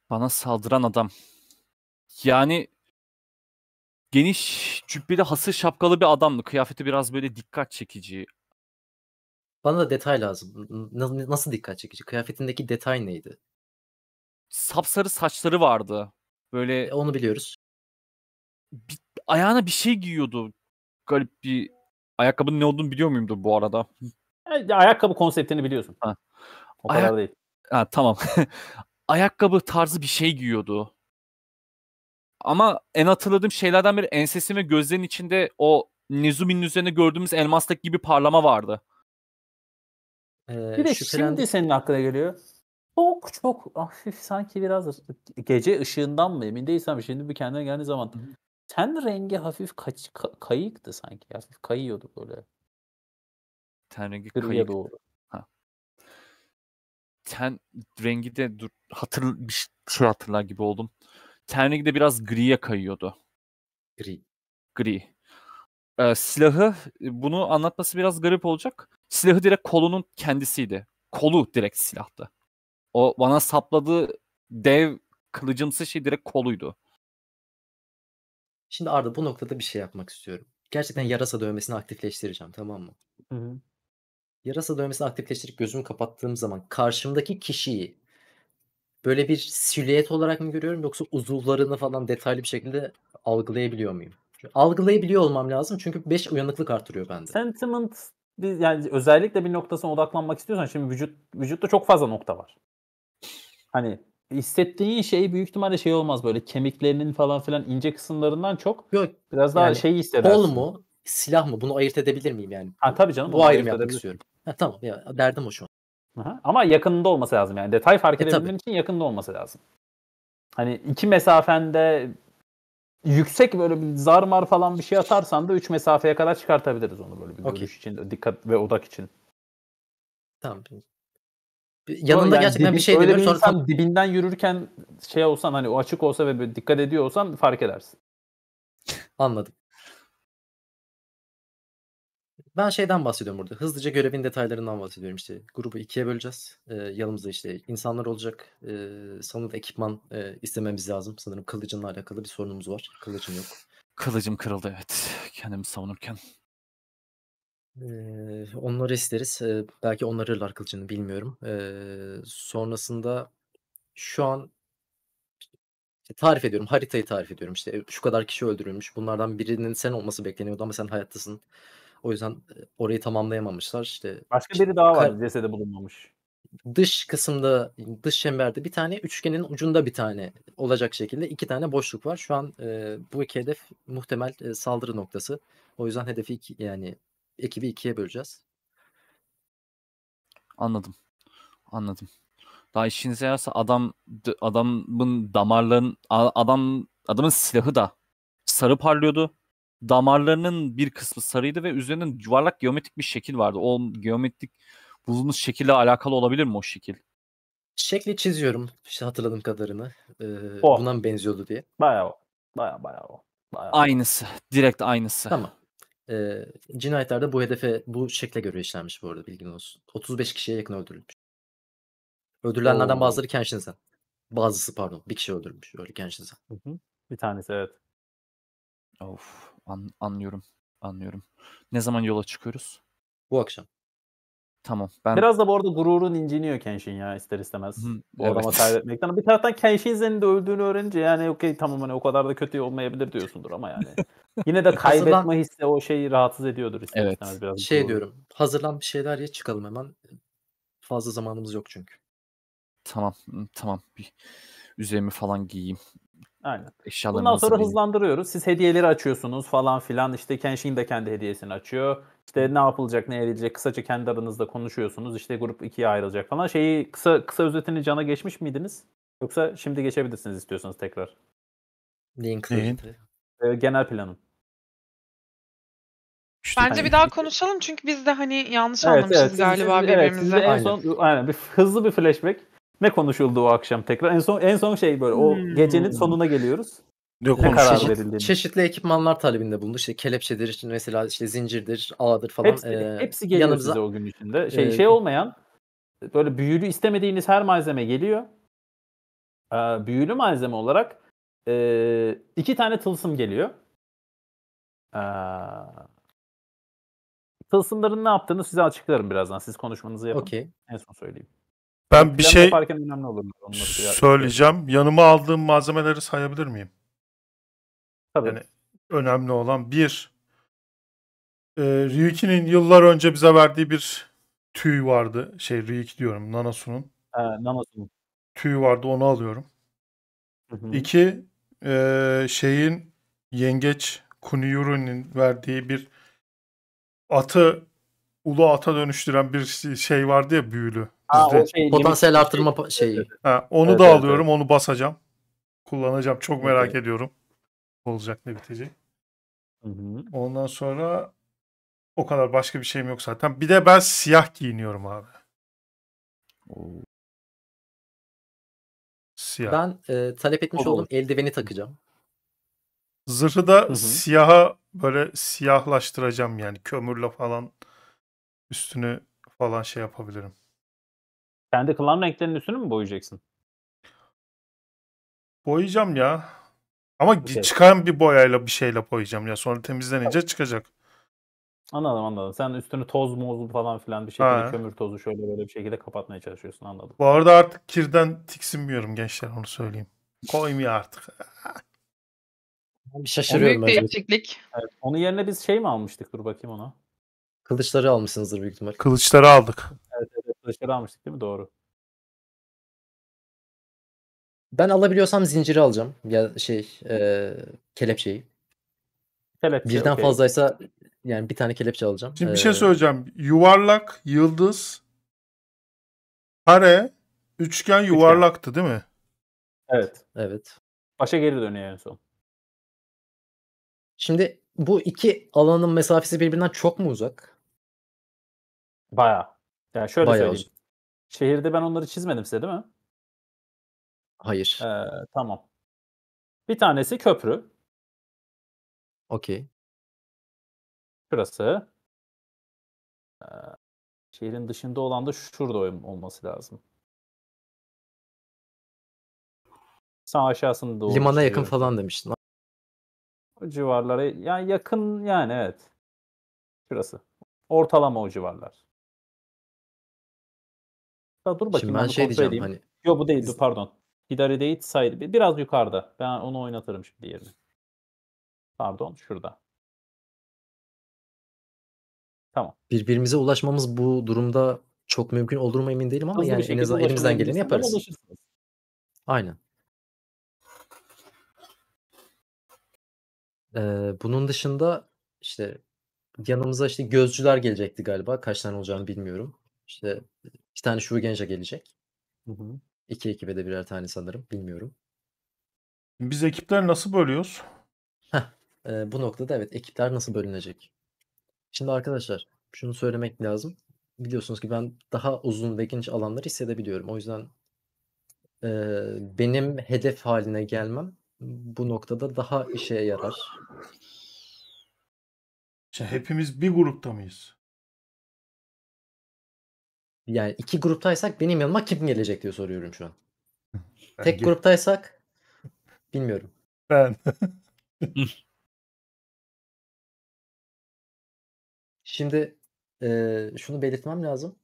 Speaker 5: Bana saldıran adam. Yani geniş cübbeli hasır şapkalı bir adamdı. Kıyafeti biraz böyle dikkat çekici.
Speaker 2: Bana da detay lazım. N- nasıl dikkat çekici? Kıyafetindeki detay neydi? Sapsarı saçları vardı. Böyle e, onu biliyoruz. Bir, ayağına bir şey giyiyordu. Garip
Speaker 5: bir ayakkabının ne olduğunu biliyor muyumdur bu arada? ayakkabı konseptini biliyorsun. Ha. O kadar Ayak... değil. Ha, tamam. ayakkabı tarzı bir şey giyiyordu. Ama en hatırladığım şeylerden biri ensesi ve gözlerin içinde o Nezumi'nin üzerine gördüğümüz elmaslık gibi parlama vardı
Speaker 4: bir de şüphelen... şimdi
Speaker 5: senin aklına geliyor. Çok çok hafif sanki biraz gece ışığından mı emin değilsem şimdi bir kendine geldiği zaman hı ten rengi hafif kaç, ka- kayıktı sanki hafif kayıyordu böyle. Ten rengi kayıktı. Doğru. Ha. Ten rengi de dur hatır bir şey hatırlar gibi oldum. Ten rengi de biraz griye kayıyordu. Gri. Gri. Ee, e, silahı bunu anlatması biraz garip olacak. Silahı direkt kolunun kendisiydi. Kolu direkt silahtı. O bana sapladığı dev kılıcımsı şey direkt
Speaker 2: koluydu. Şimdi Arda bu noktada bir şey yapmak istiyorum. Gerçekten yarasa dövmesini aktifleştireceğim tamam mı? Hı hı. Yarasa dövmesini aktifleştirip gözümü kapattığım zaman karşımdaki kişiyi böyle bir silüet olarak mı görüyorum yoksa uzuvlarını falan detaylı bir şekilde algılayabiliyor muyum? Algılayabiliyor olmam lazım çünkü 5 uyanıklık artırıyor bende. Sentiment biz yani özellikle bir noktasına odaklanmak istiyorsan şimdi vücut
Speaker 5: vücutta çok fazla nokta var. Hani hissettiğin şey büyük ihtimalle şey olmaz böyle kemiklerinin falan filan ince kısımlarından çok Yok, biraz daha yani, şeyi hissedersin. Kol mu
Speaker 2: silah mı bunu ayırt edebilir miyim yani?
Speaker 5: Ha tabii canım. Bu ayrım yapmak istiyorum.
Speaker 2: Ha, tamam ya derdim o şu an.
Speaker 5: Aha. Ama yakınında olması lazım yani detay fark e, için yakında olması lazım. Hani iki mesafende yüksek böyle bir zarmar falan bir şey atarsan da 3 mesafeye kadar çıkartabiliriz onu böyle bir okay. görüş için, dikkat ve odak için.
Speaker 2: Tamam.
Speaker 4: Yanında yani gerçekten dibi, bir şey öyle demiyorum. Sonra
Speaker 5: tam dibinden yürürken şey olsan hani o açık olsa ve
Speaker 2: böyle dikkat ediyor olsan fark edersin. Anladım. Ben şeyden bahsediyorum burada. Hızlıca görevin detaylarından bahsediyorum. İşte grubu ikiye böleceğiz. Ee, yanımızda işte insanlar olacak. Ee, sanırım ekipman e, istememiz lazım. Sanırım kılıcınla alakalı bir sorunumuz var. Kılıcım yok.
Speaker 5: Kılıcım kırıldı evet. Kendimi savunurken.
Speaker 2: Ee, onları isteriz. Ee, belki onarırlar kılıcını bilmiyorum. Ee, sonrasında şu an tarif ediyorum. Haritayı tarif ediyorum. İşte şu kadar kişi öldürülmüş. Bunlardan birinin sen olması bekleniyordu ama sen hayattasın. O yüzden orayı tamamlayamamışlar. İşte Başka biri daha var cesede bulunmamış. Dış kısımda, dış çemberde bir tane, üçgenin ucunda bir tane olacak şekilde iki tane boşluk var. Şu an e, bu iki hedef muhtemel e, saldırı noktası. O yüzden hedefi iki, yani ekibi ikiye böleceğiz.
Speaker 5: Anladım. Anladım. Daha işinize yararsa adam adamın damarların adam adamın silahı da sarı parlıyordu damarlarının bir kısmı sarıydı ve üzerinin yuvarlak geometrik bir şekil vardı. O geometrik bulduğunuz şekille alakalı olabilir
Speaker 2: mi o şekil? Şekli çiziyorum. İşte hatırladığım kadarını. Ee, o. Bundan benziyordu diye. Bayağı o. Bayağı bayağı o. Bayağı aynısı. O. Direkt aynısı. Tamam. Ee, cinayetlerde bu hedefe, bu şekle göre işlenmiş bu arada bilgin olsun. 35 kişiye yakın öldürülmüş. Öldürülenlerden Oo. bazıları Kenshin'sen. Bazısı pardon. Bir kişi öldürmüş. Öyle Kenshin'sen. Bir tanesi evet. Of. An, anlıyorum. Anlıyorum. Ne zaman yola çıkıyoruz? Bu akşam. Tamam. Ben...
Speaker 5: Biraz da bu arada gururun inciniyor Kenshin ya ister istemez. Hı, bu evet. adama kaybetmekten. Bir taraftan Kenshin senin de öldüğünü öğrenince yani okey tamam hani o kadar da kötü olmayabilir diyorsundur ama yani. Yine de kaybetme hazırlan... hissi o şeyi rahatsız
Speaker 2: ediyordur ister evet. istemez biraz. Şey gurur. diyorum hazırlan bir şeyler ye çıkalım hemen. Fazla zamanımız yok çünkü. Tamam tamam bir üzerimi falan giyeyim Aynen. Eşyalarını Bundan sonra
Speaker 5: hızlandırıyoruz. Siz hediyeleri açıyorsunuz falan filan. İşte Kenshin de kendi hediyesini açıyor. İşte ne yapılacak, ne edilecek kısaca kendi aranızda konuşuyorsunuz. İşte grup ikiye ayrılacak falan. Şeyi kısa kısa özetini cana geçmiş miydiniz? Yoksa şimdi geçebilirsiniz istiyorsanız tekrar.
Speaker 4: Neyin kısa Ee,
Speaker 5: genel planın.
Speaker 3: Bence hani bir daha konuşalım çünkü biz de hani yanlış evet, anlamışız evet, galiba siz, birbirimizi. Evet, en son
Speaker 5: aynen. bir
Speaker 2: hızlı bir flashback. Ne konuşuldu o akşam tekrar? En son en son şey böyle o hmm. gecenin sonuna geliyoruz. Yok, ne karar çeşit, verildi? Çeşitli ekipmanlar talebinde bulundu. İşte kelepçedir, için mesela işte zincirdir, ağdır falan. Hepsi, ee, hepsi geliyor yanımıza... size o gün içinde. Şey, ee, şey
Speaker 5: olmayan, böyle büyülü istemediğiniz her malzeme geliyor. Ee, büyülü malzeme olarak e, iki tane tılsım geliyor. Ee, tılsımların ne yaptığını size açıklarım birazdan. Siz konuşmanızı yapın. Okay. En son söyleyeyim.
Speaker 1: Ben bir şey yaparken önemli olur. Söyleyeceğim. Yanıma aldığım malzemeleri sayabilir miyim? Tabii. Yani önemli olan bir e, Ryuki'nin yıllar önce bize verdiği bir tüy vardı. Şey Ryuki diyorum Nanasu'nun. Ee, Nanasu'nun. Tüy vardı onu alıyorum. Hı hı. İki e, şeyin yengeç Kuniyuru'nun verdiği bir atı ulu ata dönüştüren bir şey vardı ya büyülü Ha, şey, potansiyel yemiş. artırma şey. şeyi. Ha, onu evet, da alıyorum. Evet. Onu basacağım. Kullanacağım. Çok merak evet. ediyorum. Olacak ne bitecek. Hı-hı. Ondan sonra o kadar başka bir şeyim yok zaten. Bir de ben siyah giyiniyorum abi.
Speaker 4: Oo. Siyah.
Speaker 2: Ben e, talep etmiş olduğum eldiveni takacağım. Zırhı da Hı-hı.
Speaker 1: siyaha böyle siyahlaştıracağım yani kömürle falan üstünü falan şey yapabilirim. Kendi kılan renklerinin üstünü mü boyayacaksın? Boyayacağım ya. Ama bir şey. çıkan bir boyayla bir şeyle boyayacağım ya. Sonra temizlenince evet. çıkacak.
Speaker 5: Anladım anladım. Sen üstünü toz muzlu falan filan bir şekilde ha. kömür tozu şöyle böyle bir şekilde kapatmaya
Speaker 1: çalışıyorsun anladım. Bu arada artık kirden tiksinmiyorum gençler onu söyleyeyim.
Speaker 5: Koymuyor artık.
Speaker 1: Bir şaşırıyorum. O büyük değişiklik. Evet,
Speaker 5: onun yerine biz şey mi almıştık? Dur bakayım
Speaker 2: ona. Kılıçları almışsınızdır büyük ihtimal. Kılıçları aldık dışarı almıştık değil mi? Doğru. Ben alabiliyorsam zinciri alacağım. Ya şey e, kelepçeyi. Kelepçe, Birden okay. fazlaysa yani bir tane kelepçe alacağım. Şimdi ee, bir e, şey
Speaker 1: söyleyeceğim. Yuvarlak, yıldız, kare, üçgen yuvarlaktı değil mi?
Speaker 2: Evet. Evet. Başa geri
Speaker 4: dönüyor en son.
Speaker 2: Şimdi bu iki alanın mesafesi birbirinden
Speaker 4: çok mu uzak? Baya. Yani şöyle Bayağı söyleyeyim. Uzun. Şehirde ben onları çizmedim size değil mi? Hayır. Ee, tamam. Bir tanesi köprü. Okey. Şurası. Ee, şehrin dışında olan da şurada olması lazım. Sağ aşağısında doğru. Limana yakın falan demiştin. O civarlara yani yakın yani evet. Şurası. Ortalama o civarlar. Ya
Speaker 5: dur bakayım Şimdi ben, ben şey diyeceğim edeyim. hani. Yo bu değildi pardon. Hidari değil saydı. Biraz yukarıda. Ben onu
Speaker 4: oynatırım şimdi yerine. Pardon şurada. Tamam. Birbirimize ulaşmamız bu durumda çok mümkün olur mu emin değilim ama Hızlı yani en azından elimizden geleni yaparız.
Speaker 2: Aynen. Ee, bunun dışında işte yanımıza işte gözcüler gelecekti galiba. Kaç tane olacağını bilmiyorum. İşte İki tane şu Shugenja gelecek. Hı hı. İki ekibe de birer tane sanırım. Bilmiyorum. Biz ekipler nasıl bölüyoruz? Heh, e, bu noktada evet ekipler nasıl bölünecek? Şimdi arkadaşlar şunu söylemek lazım. Biliyorsunuz ki ben daha uzun ve geniş alanları hissedebiliyorum. O yüzden e, benim hedef haline gelmem bu noktada daha işe yarar. Şimdi hepimiz bir grupta mıyız? yani iki gruptaysak benim yanıma kim gelecek diye soruyorum şu an. Tek gruptaysak bilmiyorum.
Speaker 4: Ben. Şimdi e, şunu belirtmem lazım.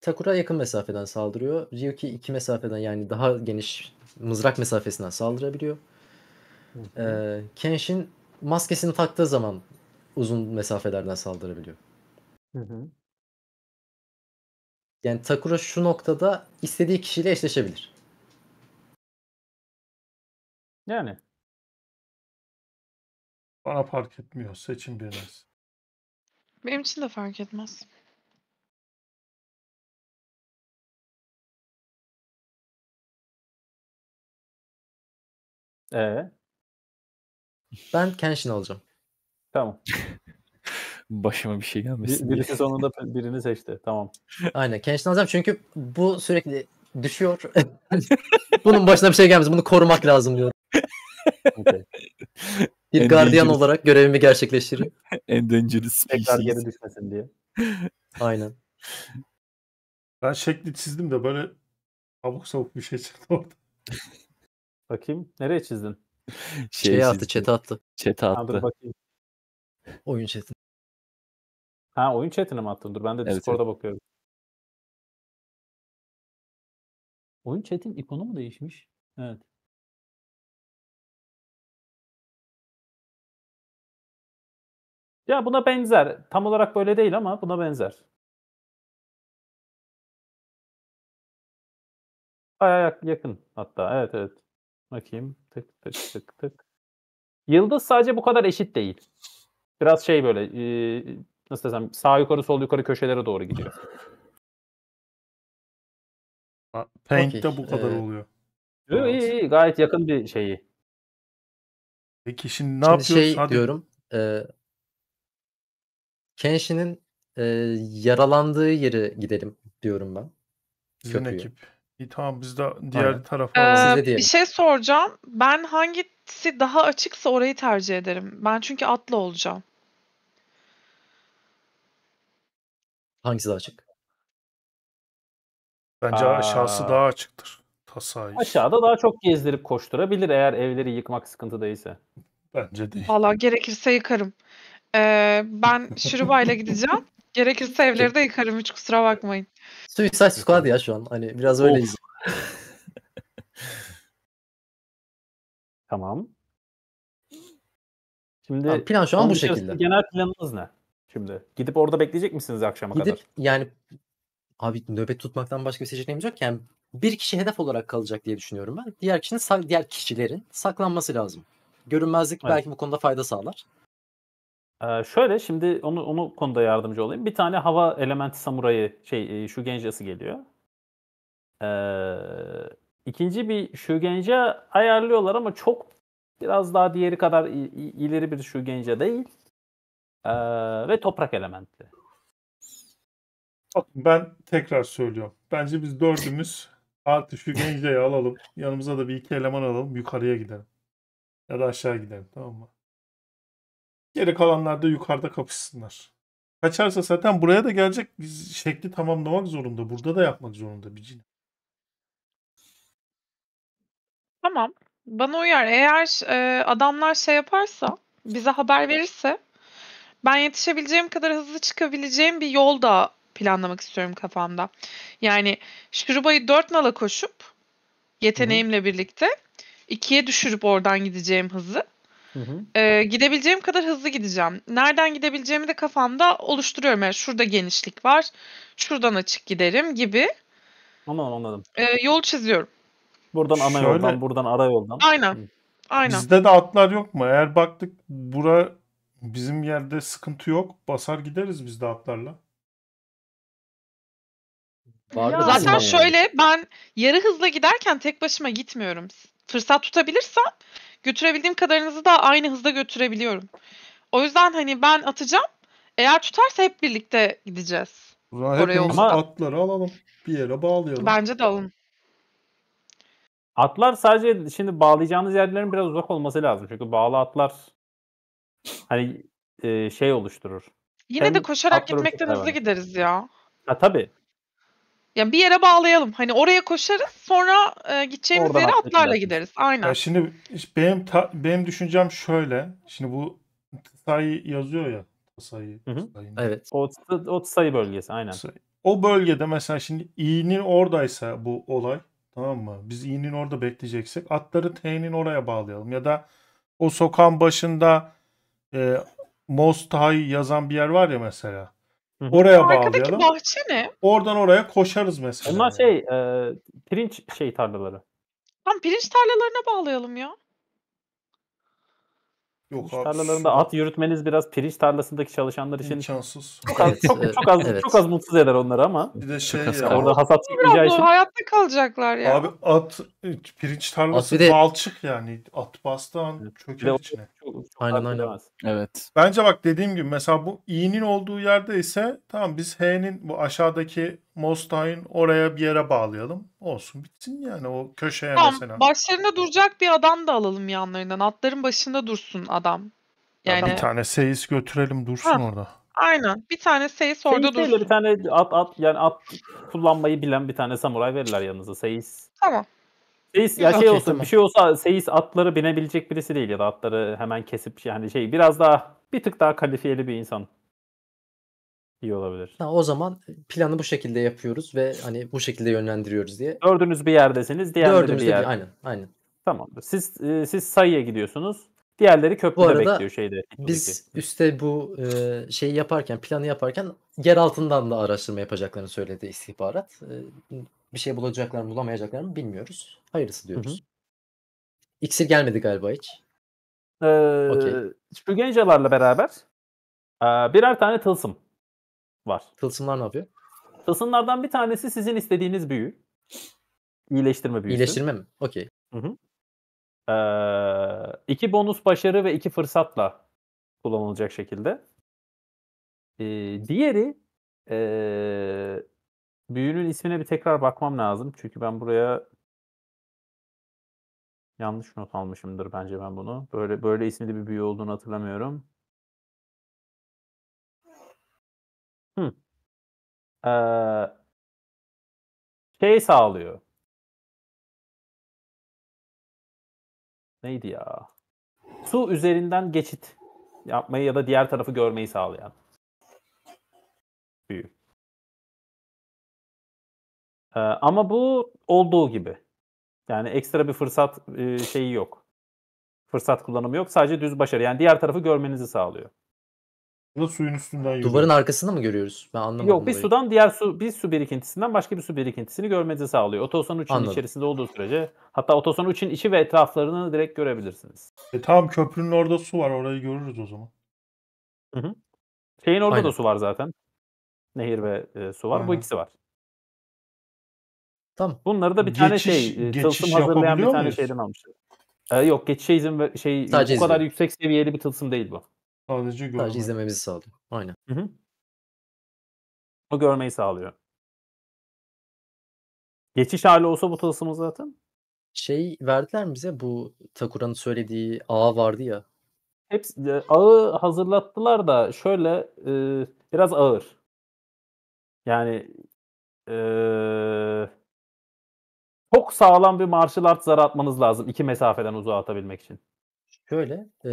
Speaker 4: Takura yakın mesafeden
Speaker 2: saldırıyor. Ryuki iki mesafeden yani daha geniş mızrak mesafesinden saldırabiliyor. E, Kenshin maskesini taktığı zaman uzun mesafelerden
Speaker 4: saldırabiliyor. Hı hı. Yani Takura şu noktada istediği kişiyle eşleşebilir. Yani. Bana fark etmiyor. Seçin biriniz. Benim için de fark etmez. Ee? Ben Kenshin alacağım. Tamam.
Speaker 5: Başıma bir
Speaker 2: şey gelmesin. Bir, birisi sonunda
Speaker 5: birini seçti. Tamam.
Speaker 2: Aynen. Kenshin alacağım çünkü bu sürekli düşüyor. Bunun başına bir şey gelmesin. Bunu korumak lazım diyor. okay. Bir en gardiyan dangerous. olarak görevimi gerçekleştiririm. en dangerous species.
Speaker 1: Tekrar geri düşmesin diye. Aynen. Ben şekli çizdim de böyle abuk sabuk bir şey çıktı orada. Bakayım. Nereye çizdin? Şey,
Speaker 4: şey attı, çete attı. Çete attı.
Speaker 1: bakayım. Oyun
Speaker 4: çetine. Ha oyun chat'ine mi attın? Dur ben de Evet, evet. bakıyorum. Oyun chat'in ikonu mu değişmiş? Evet. Ya buna benzer. Tam olarak böyle değil ama buna benzer. Bayağı yakın hatta. Evet evet. Bakayım. Tık tık
Speaker 5: tık tık. Yıldız sadece bu kadar eşit değil. Biraz şey böyle nasıl desem sağ yukarı sol yukarı köşelere doğru gidiyor.
Speaker 4: Paint'te bu kadar ee, oluyor.
Speaker 5: İyi, iyi iyi gayet yakın bir şeyi.
Speaker 1: Peki şimdi ne şimdi yapıyoruz? Şey Hadi. diyorum.
Speaker 2: E, Kenshin'in e, yaralandığı yeri gidelim diyorum ben. Sizin Köprüyü. ekip.
Speaker 1: İyi tamam biz de diğer Aynen. tarafa. Ee, bir şey
Speaker 3: soracağım. Ben hangisi daha açıksa orayı tercih ederim. Ben çünkü atlı olacağım.
Speaker 2: Hangisi daha açık? Bence Aa. aşağısı daha açıktır. Tasayüf.
Speaker 5: Aşağıda daha çok gezdirip koşturabilir eğer evleri yıkmak
Speaker 2: sıkıntı değilse, Bence
Speaker 3: değil. Valla gerekirse yıkarım. Ee, ben şurubayla gideceğim. Gerekirse evleri de yıkarım hiç kusura bakmayın.
Speaker 2: Suicide Squad ya şu an. Hani
Speaker 4: biraz öyleyiz. tamam. Şimdi Abi plan şu an bu şekilde. Genel planımız ne?
Speaker 2: şimdi? Gidip orada bekleyecek misiniz akşama Gidip, kadar? Yani abi nöbet tutmaktan başka bir seçeneğimiz yok. Yani bir kişi hedef olarak kalacak diye düşünüyorum ben. Diğer kişinin diğer kişilerin saklanması lazım. Görünmezlik evet. belki bu konuda fayda sağlar. Ee, şöyle şimdi onu onu
Speaker 5: konuda yardımcı olayım. Bir tane hava elementi samurayı şey şu e, gencası geliyor. Ee, ikinci bir şu gence ayarlıyorlar ama çok biraz daha diğeri kadar ileri bir şu gence değil. Ee, ve toprak elementli.
Speaker 1: Ben tekrar söylüyorum. Bence biz dördümüz artık şu Gence'yi alalım. Yanımıza da bir iki eleman alalım. Yukarıya gidelim. Ya da aşağı gidelim. Tamam mı? Geri kalanlar da yukarıda kapışsınlar. Kaçarsa zaten buraya da gelecek. Biz şekli tamamlamak zorunda. Burada da yapmak zorunda bir cin.
Speaker 3: Tamam. Bana uyar. Eğer e, adamlar şey yaparsa, bize haber verirse ben yetişebileceğim kadar hızlı çıkabileceğim bir yol da planlamak istiyorum kafamda. Yani şurubayı dört nala koşup yeteneğimle Hı-hı. birlikte ikiye düşürüp oradan gideceğim hızı. Ee, gidebileceğim kadar hızlı gideceğim. Nereden gidebileceğimi de kafamda oluşturuyorum. Yani şurada genişlik var, şuradan açık giderim gibi. Anladım anladım. Ee, yol çiziyorum.
Speaker 1: Buradan ana Şöyle... yoldan, buradan ara yoldan. Aynen. Aynen. Bizde de atlar yok mu? Eğer baktık bura Bizim yerde sıkıntı yok. Basar gideriz biz de atlarla.
Speaker 4: Ya zaten şöyle
Speaker 3: ben yarı hızla giderken tek başıma gitmiyorum. Fırsat tutabilirsem götürebildiğim kadarınızı da aynı hızda götürebiliyorum. O yüzden hani ben atacağım. Eğer tutarsa hep birlikte gideceğiz.
Speaker 1: O Oraya hepimiz atları alalım. Bir yere bağlayalım.
Speaker 3: Bence de alın.
Speaker 5: Atlar sadece şimdi bağlayacağınız yerlerin biraz uzak olması lazım. Çünkü bağlı atlar Hani e, şey oluşturur.
Speaker 4: Yine
Speaker 3: Hem de koşarak gitmekten hızlı var. gideriz ya. Ha tabii. Ya bir yere bağlayalım. Hani oraya koşarız, sonra e, gideceğimiz Oradan yere atlarla gideriz. Aynen. Ya şimdi
Speaker 1: benim ta, benim düşüncem şöyle. Şimdi bu sayı yazıyor ya. sayı.
Speaker 5: Evet. O, o Tsai bölgesi aynen. Tsai.
Speaker 1: O bölgede mesela şimdi İ'nin oradaysa bu olay tamam mı? Biz İ'nin orada bekleyeceksek atları T'nin oraya bağlayalım ya da o sokağın başında e, Most High yazan bir yer var ya mesela. Hı-hı. Arkadaki bağlayalım. bahçe ne? Oradan oraya koşarız mesela. Onlar şey e, pirinç şey tarlaları.
Speaker 3: Tam pirinç tarlalarına bağlayalım ya.
Speaker 1: Yok abi. tarlalarında şu...
Speaker 5: at yürütmeniz biraz pirinç tarlasındaki çalışanlar için
Speaker 1: imkansız.
Speaker 5: Çok az, çok, çok az, evet. çok az mutsuz eder onları ama. Bir de şey ya, orada hasat çıkmayacağı için.
Speaker 3: Hayatta kalacaklar ya. Abi
Speaker 1: at pirinç tarlası at de... balçık yani. At bastan evet. çöker de... içine. Çok, çok aynen aynen. Evet. Bence bak dediğim gibi mesela bu i'nin olduğu yerde ise tamam biz h'nin bu aşağıdaki Mostay'ın oraya bir yere bağlayalım. Olsun bitsin yani o köşeye tamam, mesela.
Speaker 3: Başlarında duracak bir adam da alalım yanlarından. Atların başında dursun adam. Yani... Bir tane
Speaker 1: seyis götürelim dursun ha. orada.
Speaker 3: Aynen. Bir tane seyis orada Seyis dursun. Bir
Speaker 5: tane at at yani at kullanmayı bilen bir tane samuray verirler yanınıza seyis. Tamam. Seyis ya şey olsun tamam. bir şey olsa seyis atları binebilecek birisi değil ya da atları hemen kesip yani şey biraz daha bir tık daha kalifiyeli bir insan
Speaker 2: iyi olabilir. Ha, o zaman e, planı bu şekilde yapıyoruz ve hani bu şekilde yönlendiriyoruz diye. Dördünüz bir yerdesiniz, diğerleri Dördümüz bir de yerde. aynen aynen. Tamamdır. Siz e, siz sayıya gidiyorsunuz. Diğerleri köprüde Bu arada bekliyor şeyde. Biz ki. üste bu e, şeyi yaparken, planı yaparken yer altından da araştırma yapacaklarını söyledi istihbarat. E, bir şey bulacaklar mı, bulamayacaklar mı bilmiyoruz. Hayırlısı diyoruz. Hı İksir gelmedi galiba hiç.
Speaker 5: Ee, okay. Spügencalarla beraber e, birer tane tılsım Var. Tılsımlar ne yapıyor? Tılsımlardan bir tanesi sizin istediğiniz büyü. İyileştirme büyüsü. İyileştirme mi? Okey. Ee, iki bonus başarı ve iki fırsatla kullanılacak şekilde. Ee, diğeri ee, büyünün ismine bir tekrar bakmam lazım. Çünkü ben buraya yanlış not almışımdır bence ben
Speaker 4: bunu. Böyle böyle isminde bir büyü olduğunu hatırlamıyorum. Hı. Ee, şey sağlıyor. Neydi ya? Su üzerinden geçit yapmayı ya da diğer tarafı görmeyi sağlayan büyü. Ee, ama bu olduğu gibi. Yani ekstra bir fırsat e, şeyi yok.
Speaker 5: Fırsat kullanımı yok. Sadece düz başarı. Yani diğer tarafı görmenizi sağlıyor
Speaker 2: da suyun üstünden yürüyor. Duvarın arkasında mı görüyoruz? Ben anlamadım. Yok bir sudan
Speaker 5: diğer su bir su birikintisinden başka bir su birikintisini görmenizi sağlıyor. Otosan uçun içerisinde olduğu sürece hatta otosan uçun içi ve etraflarını direkt görebilirsiniz.
Speaker 1: E tamam köprünün orada su var orayı görürüz o zaman. Hı hı.
Speaker 5: Şeyin orada Aynen. da su var zaten. Nehir ve e, su var. Aynen. Bu ikisi var. Tamam. Bunları da bir geçiş, tane şey, e, tılsım hazırlayan bir tane muyuz? şeyden almışlar. Ee, yok geçişe izin ve şey Sadece bu izin. kadar
Speaker 4: yüksek seviyeli bir tılsım değil bu. Sadece görmek. Sadece izlememizi sağlıyor. Aynen. Hı hı. O görmeyi sağlıyor. Geçiş hali olsa bu tılsımı zaten. Şey verdiler mi bize bu Takura'nın söylediği
Speaker 2: ağ vardı ya. Hepsi, e, ağı hazırlattılar da şöyle e,
Speaker 5: biraz ağır. Yani e, çok sağlam bir martial art zarı atmanız lazım iki mesafeden uzağa atabilmek için.
Speaker 2: Şöyle e,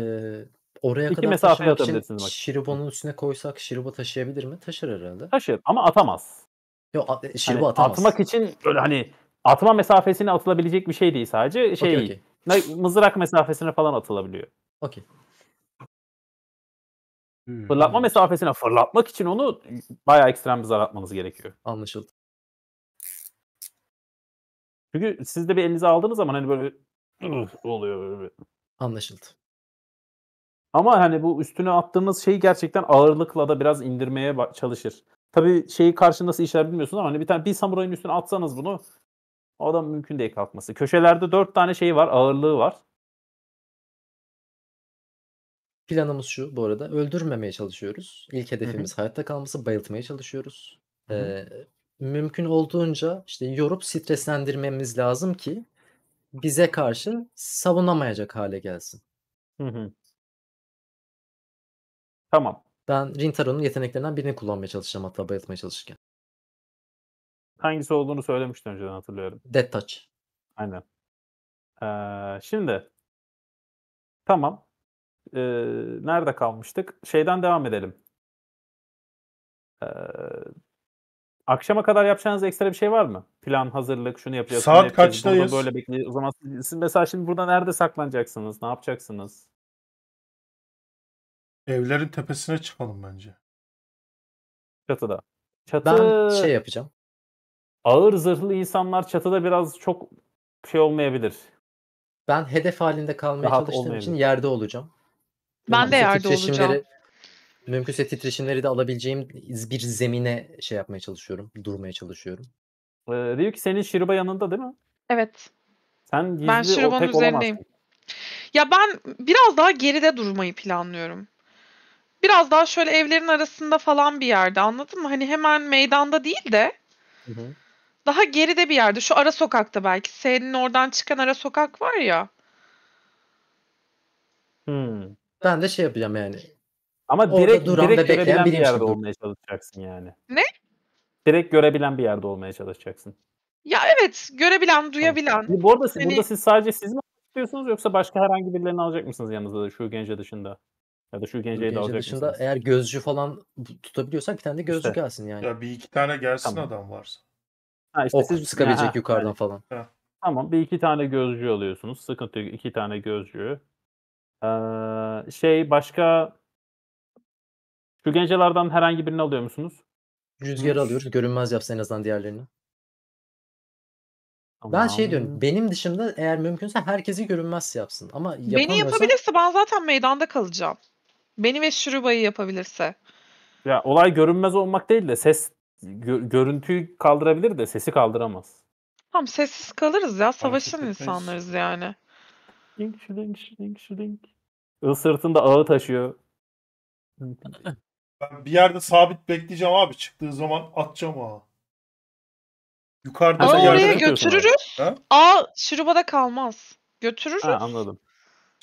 Speaker 2: Oraya İki kadar mesafe atabilirsiniz. Bak. Şiribonun üstüne koysak Şiribo taşıyabilir mi? Taşır herhalde. Taşır ama atamaz. Yok e, hani Şiribo hani atamaz. Atmak için böyle hani
Speaker 5: atma mesafesine atılabilecek bir şey değil sadece. Şey, okay, okay. mızrak mesafesine falan atılabiliyor.
Speaker 4: Okey. Hmm.
Speaker 5: Fırlatma hmm. mesafesine fırlatmak için onu bayağı ekstrem bir zar atmanız gerekiyor. Anlaşıldı. Çünkü siz de bir elinize aldığınız zaman hani böyle oluyor böyle. Anlaşıldı. Ama hani bu üstüne attığınız şeyi gerçekten ağırlıkla da biraz indirmeye çalışır. Tabii şeyi karşı nasıl işler bilmiyorsunuz ama hani bir tane bir samurayın üstüne atsanız bunu o adam mümkün değil kalkması. Köşelerde dört tane şey var, ağırlığı var.
Speaker 2: Planımız şu bu arada. Öldürmemeye çalışıyoruz. İlk hedefimiz Hı-hı. hayatta kalması. Bayıltmaya çalışıyoruz. Hı-hı. Ee, mümkün olduğunca işte yorup streslendirmemiz lazım ki bize karşı savunamayacak hale gelsin. Hı hı. Tamam. Ben Rintaro'nun yeteneklerinden birini kullanmaya çalışacağım hatta bayıltmaya çalışırken.
Speaker 4: Hangisi olduğunu söylemiştin önceden hatırlıyorum. Dead Touch.
Speaker 5: Aynen. Ee, şimdi tamam. Ee, nerede kalmıştık? Şeyden devam edelim. Ee, akşama kadar yapacağınız ekstra bir şey var mı? Plan, hazırlık, şunu yapacağız. Saat kaçtayız? Böyle bekliyor. O zaman siz mesela şimdi burada nerede saklanacaksınız? Ne yapacaksınız?
Speaker 4: Evlerin tepesine çıkalım bence. Çatıda. Çatı Ben şey yapacağım. ağır zırhlı insanlar
Speaker 2: çatıda biraz çok şey olmayabilir. Ben hedef halinde kalmaya Rahat çalıştığım için yerde olacağım.
Speaker 3: Ben de yerde titreşimleri- olacağım.
Speaker 2: Mümkünse titreşimleri de alabileceğim bir zemine şey yapmaya çalışıyorum. Durmaya çalışıyorum. Ee, Ryuk senin Shiruba
Speaker 3: yanında değil mi? Evet.
Speaker 2: Sen gizli Ben o üzerindeyim. olamazsın.
Speaker 3: Ya ben biraz daha geride durmayı planlıyorum biraz daha şöyle evlerin arasında falan bir yerde anladın mı? Hani hemen meydanda değil de hı hı. daha geride bir yerde. Şu ara sokakta belki. S'nin oradan çıkan ara sokak var ya.
Speaker 2: Hmm. Ben de şey yapacağım yani. Ama Orada direkt, duran direkt ve görebilen bir yerde durum. olmaya
Speaker 5: çalışacaksın yani. Ne? Direkt görebilen bir yerde olmaya çalışacaksın.
Speaker 3: Ya evet görebilen, duyabilen. Bu arada
Speaker 5: siz, hani burada siz sadece siz mi
Speaker 3: istiyorsunuz yoksa başka herhangi birilerini
Speaker 5: alacak mısınız yanınızda da şu gence dışında? Ya da şu Gence'yi de dışında
Speaker 2: eğer gözcü falan tutabiliyorsan bir tane de gözcü işte. gelsin yani. Ya bir iki tane gelsin tamam. adam varsa. Ha işte ok siz
Speaker 1: sıkabilecek ha, yukarıdan
Speaker 5: yani. falan. Ha. Tamam bir iki tane gözcü alıyorsunuz. Sıkıntı yok. iki tane gözcü. Ee, şey başka şu gencelerden herhangi
Speaker 2: birini alıyor musunuz? Rüzgarı Hı. alıyoruz. Görünmez yapsa en azından diğerlerini. Tamam. Ben şey diyorum. Benim dışımda eğer mümkünse herkesi görünmez yapsın. Ama Beni yapabilirse
Speaker 3: ben zaten meydanda kalacağım. Beni ve Şurubay'ı yapabilirse.
Speaker 2: Ya olay
Speaker 5: görünmez olmak değil de ses gö- görüntüyü kaldırabilir de sesi kaldıramaz.
Speaker 3: Tamam sessiz kalırız ya. Savaşın Ay, insanlarız yani. Link şilink şilink şilink.
Speaker 5: Isırtında ağı taşıyor.
Speaker 1: Ben bir yerde sabit bekleyeceğim abi. Çıktığı zaman atacağım ağa. Yukarıda Ama oraya götürürüz. Ha?
Speaker 3: Aa şurubada kalmaz. Götürürüz.
Speaker 1: Ha, anladım.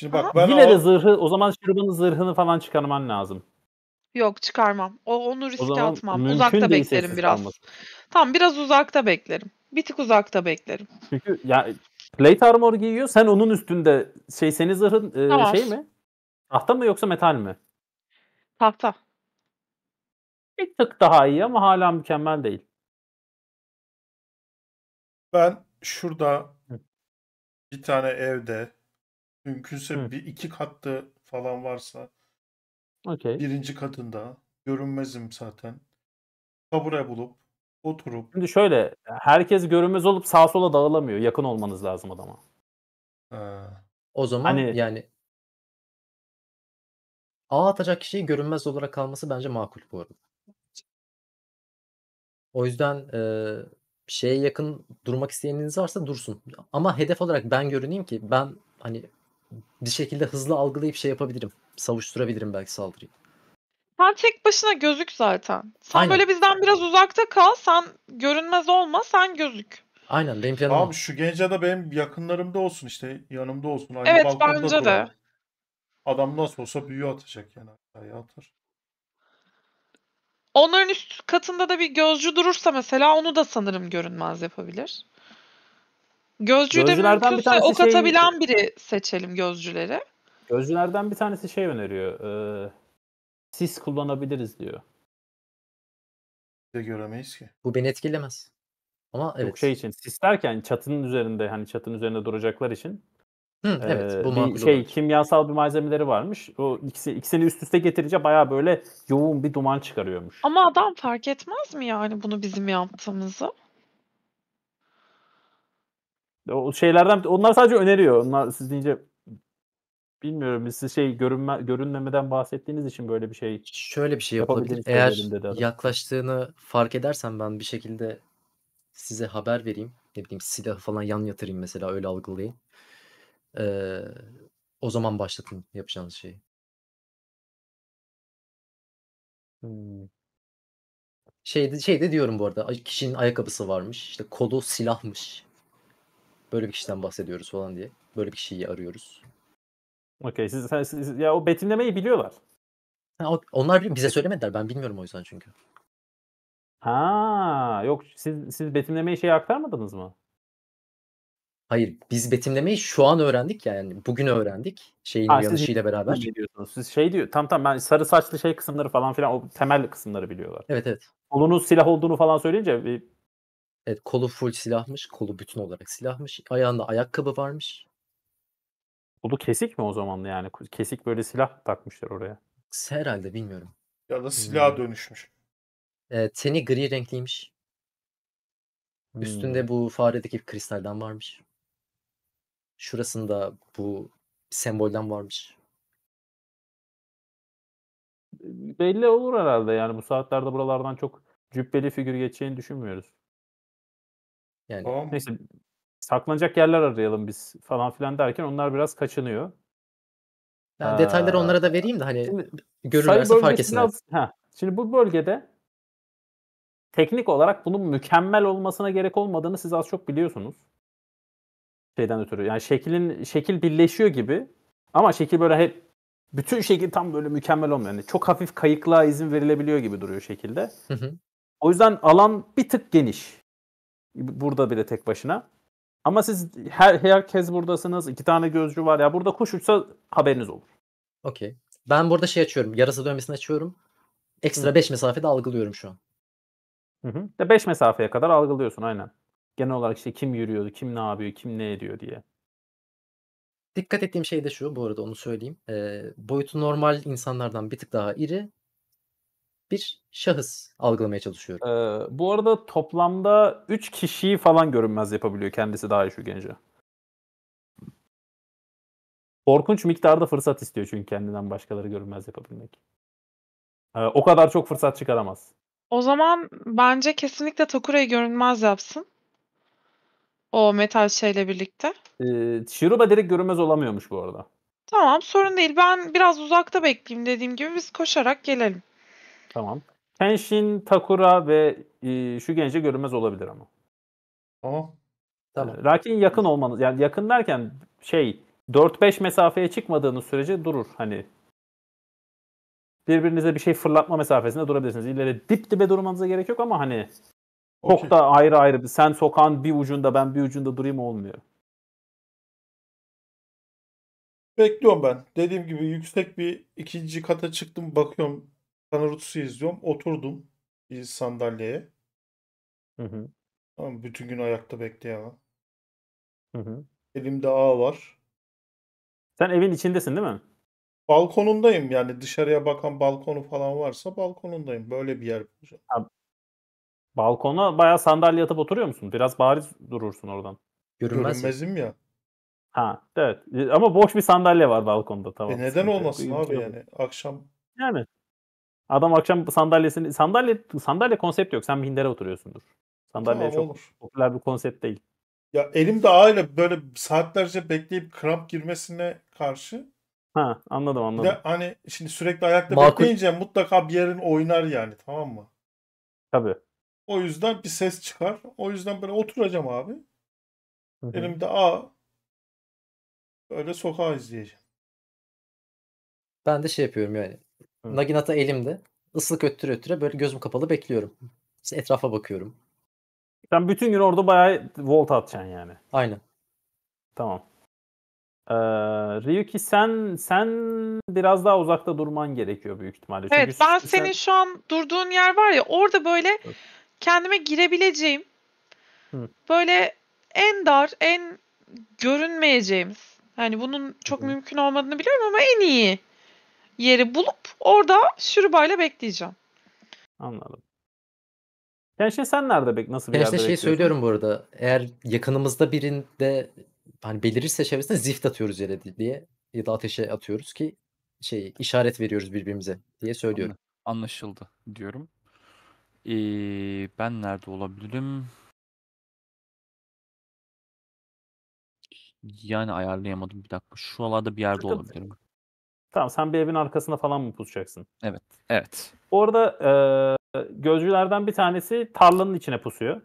Speaker 1: Şimdi bak Aha. ben
Speaker 3: Yine o... de
Speaker 5: zırhı o zaman Şiroban'ın zırhını falan çıkarman lazım.
Speaker 3: Yok çıkarmam. O onu riske o zaman atmam. Uzakta beklerim biraz. Olması. Tamam biraz uzakta beklerim. Bir tık uzakta beklerim. Çünkü ya
Speaker 5: plate armor giyiyor. Sen onun üstünde şey senin zırhın e, tamam. şey mi? Tahta mı yoksa metal mi?
Speaker 3: Tahta.
Speaker 4: Bir tık daha iyi ama hala mükemmel değil. Ben şurada bir tane evde Mümkünse Hı. bir iki
Speaker 1: katlı falan varsa Okey. birinci katında görünmezim zaten. Kabure bulup oturup
Speaker 5: Şimdi şöyle herkes görünmez olup sağ
Speaker 2: sola dağılamıyor. Yakın olmanız lazım adama.
Speaker 4: ha,
Speaker 1: O zaman Hani
Speaker 2: yani ağ atacak kişiyi görünmez olarak kalması bence makul bu arada. O yüzden eee, şeye yakın durmak isteyeniniz varsa dursun. Ama hedef olarak ben görüneyim ki ben hani bir şekilde hızlı algılayıp şey yapabilirim. Savuşturabilirim belki saldırıyı.
Speaker 3: Sen tek başına gözük zaten. Sen Aynen. böyle bizden biraz uzakta kal. Sen görünmez olma. Sen gözük.
Speaker 2: Aynen
Speaker 1: benim planım. Abi şu gence de benim yakınlarımda olsun işte. Yanımda olsun. Aynı evet bence de. Adam nasıl olsa büyü atacak yani. Aşağıya atar.
Speaker 3: Onların üst katında da bir gözcü durursa mesela onu da sanırım görünmez yapabilir. Gözcüyü de Gözcülerden bir mümkünse tanesi ok şey- biri seçelim gözcüleri.
Speaker 5: Gözcülerden bir tanesi şey öneriyor. E, sis kullanabiliriz diyor. de göremeyiz ki.
Speaker 2: Bu beni etkilemez. Ama evet. Yok
Speaker 5: şey için. Sis derken çatının üzerinde hani çatının üzerinde duracaklar için
Speaker 2: Hı, e, evet, bu bir şey şey,
Speaker 5: kimyasal bir malzemeleri varmış. O ikisi ikisini üst üste getirince baya böyle yoğun bir duman çıkarıyormuş.
Speaker 3: Ama adam fark etmez mi yani bunu bizim yaptığımızı?
Speaker 5: O şeylerden onlar sadece öneriyor. Onlar siz deyince bilmiyorum
Speaker 2: siz şey görünme, görünmemeden bahsettiğiniz için böyle bir şey. Şöyle bir şey yapabilir Eğer yaklaştığını fark edersen ben bir şekilde size haber vereyim. Ne bileyim silahı falan yan yatırayım mesela öyle algılayayım Ee, o zaman başlatın yapacağınız şeyi. Hmm. şey de şey diyorum bu arada kişinin ayakkabısı varmış. işte kolu silahmış. Böyle bir kişiden bahsediyoruz falan diye. Böyle bir kişiyi arıyoruz. Okey.
Speaker 5: Siz, sen, siz, ya o betimlemeyi biliyorlar.
Speaker 2: Ha, onlar bize söylemediler. Ben bilmiyorum o yüzden çünkü. Ha, yok siz siz betimlemeyi şey aktarmadınız mı? Hayır, biz betimlemeyi şu an öğrendik yani. Bugün öğrendik şeyin Ha, siz- uyanışıyla beraber. Şey diyorsunuz? Siz şey diyor. Tam
Speaker 5: tam ben sarı saçlı şey kısımları falan filan o temel kısımları biliyorlar.
Speaker 2: Evet evet. Kolunun silah olduğunu falan söyleyince bir Evet kolu full silahmış. Kolu bütün olarak silahmış. Ayağında ayakkabı varmış. Kolu kesik mi o zaman yani? Kesik böyle silah takmışlar oraya. Herhalde bilmiyorum.
Speaker 1: Ya da silah hmm. dönüşmüş.
Speaker 2: Evet, teni gri renkliymiş. Hmm. Üstünde bu faredeki kristalden varmış. Şurasında bu sembolden varmış.
Speaker 5: Belli olur herhalde yani bu saatlerde buralardan çok cübbeli figür geçeceğini düşünmüyoruz.
Speaker 4: Yani tamam. neyse
Speaker 5: saklanacak yerler arayalım biz falan filan derken onlar biraz kaçınıyor.
Speaker 2: Yani ee, detayları onlara da vereyim de hani şimdi, görürlerse fark etsinler. Şimdi bu bölgede
Speaker 5: teknik olarak bunun mükemmel olmasına gerek olmadığını siz az çok biliyorsunuz. Şeyden ötürü. Yani şeklin şekil birleşiyor gibi ama şekil böyle hep bütün şekil tam böyle mükemmel olmuyor. Yani çok hafif kayıkla izin verilebiliyor gibi duruyor şekilde. Hı hı. O yüzden alan bir tık geniş. Burada bile tek başına. Ama siz her herkes buradasınız. iki tane gözcü var. Ya burada kuş uçsa haberiniz
Speaker 2: olur. Okey. Ben burada şey açıyorum. Yarasa dönmesini açıyorum. Ekstra 5 mesafede algılıyorum şu an. Hı hı. De 5 mesafeye kadar algılıyorsun aynen. Genel olarak işte kim
Speaker 5: yürüyordu, kim ne yapıyor, kim ne ediyor diye.
Speaker 2: Dikkat ettiğim şey de şu bu arada onu söyleyeyim. Ee, boyutu normal insanlardan bir tık daha iri bir şahıs algılamaya çalışıyorum. Ee, bu arada toplamda 3 kişiyi falan görünmez yapabiliyor
Speaker 5: kendisi daha iyi şu gence. Korkunç miktarda fırsat istiyor çünkü kendinden başkaları görünmez yapabilmek. Ee, o kadar çok fırsat çıkaramaz.
Speaker 3: O zaman bence kesinlikle Takura'yı görünmez yapsın. O metal şeyle birlikte.
Speaker 5: Ee, Shiruba direkt görünmez olamıyormuş bu arada.
Speaker 3: Tamam sorun değil. Ben biraz uzakta bekleyeyim dediğim gibi biz koşarak gelelim.
Speaker 5: Tamam. Kenshin, Takura ve e, şu gence görünmez olabilir ama. O. Tamam. Lakin ee, yakın olmanız yani yakın derken şey 4-5 mesafeye çıkmadığınız sürece durur hani. Birbirinize bir şey fırlatma mesafesinde durabilirsiniz. İleri dip dibe durmanıza gerek yok ama hani çok okay. da ayrı ayrı sen sokağın bir ucunda ben bir
Speaker 1: ucunda durayım olmuyor. Bekliyorum ben. Dediğim gibi yüksek bir ikinci kata çıktım bakıyorum Naruto'yu izliyorum. Oturdum bir sandalyeye. Hı hı. Tamam, bütün gün ayakta bekleyemem. Hı hı. Elimde ağ var. Sen evin içindesin değil mi? Balkonundayım yani dışarıya bakan balkonu falan varsa balkonundayım. Böyle bir yer bulacağım.
Speaker 5: balkona bayağı sandalye atıp oturuyor musun? Biraz bariz durursun oradan. Görünmez. Görünmezim ya. Ha evet. Ama boş bir sandalye var balkonda tamam. E neden olmasın abi
Speaker 1: yani? Akşam
Speaker 5: Yani Adam akşam sandalyesini sandalye sandalye konsept yok. Sen hindere oturuyorsundur. Sandalye tamam, çok olur. popüler bir konsept değil.
Speaker 1: Ya elimde ağıyla böyle saatlerce bekleyip kramp girmesine karşı Ha anladım anladım. Bir hani şimdi sürekli ayakta Makul. bekleyince mutlaka bir yerin oynar yani tamam mı? Tabii. O yüzden bir ses çıkar. O yüzden böyle oturacağım abi.
Speaker 4: Hı-hı. Elimde
Speaker 2: A böyle sokağı izleyeceğim. Ben de şey yapıyorum yani. Hı. Naginata elimde. Islık öttüre öttüre böyle gözüm kapalı bekliyorum. İşte etrafa bakıyorum. Sen bütün gün orada bayağı volt atacaksın
Speaker 5: yani. Aynen. Tamam. Ee, Ryuki sen sen biraz daha uzakta durman gerekiyor büyük ihtimalle. Çünkü evet ben sen... senin şu
Speaker 3: an durduğun yer var ya orada böyle evet. kendime girebileceğim Hı. böyle en dar en görünmeyeceğim. Yani bunun çok Hı. mümkün olmadığını biliyorum ama en iyi yeri bulup orada şurubayla bekleyeceğim. Anladım. Yani şimdi sen nerede bek nasıl bir yani
Speaker 2: yerde işte şey söylüyorum bu arada. Eğer yakınımızda birinde hani belirirse çevresinde zift atıyoruz yere diye ya da ateşe atıyoruz ki şey işaret veriyoruz birbirimize diye söylüyorum. Anlaşıldı diyorum.
Speaker 4: Ee, ben nerede olabilirim? Yani ayarlayamadım bir dakika. Şu Şuralarda bir yerde olabilirim.
Speaker 5: Tamam sen bir evin arkasında falan mı pusacaksın? Evet. Evet. Orada e, gözcülerden bir tanesi tarlanın içine pusuyor.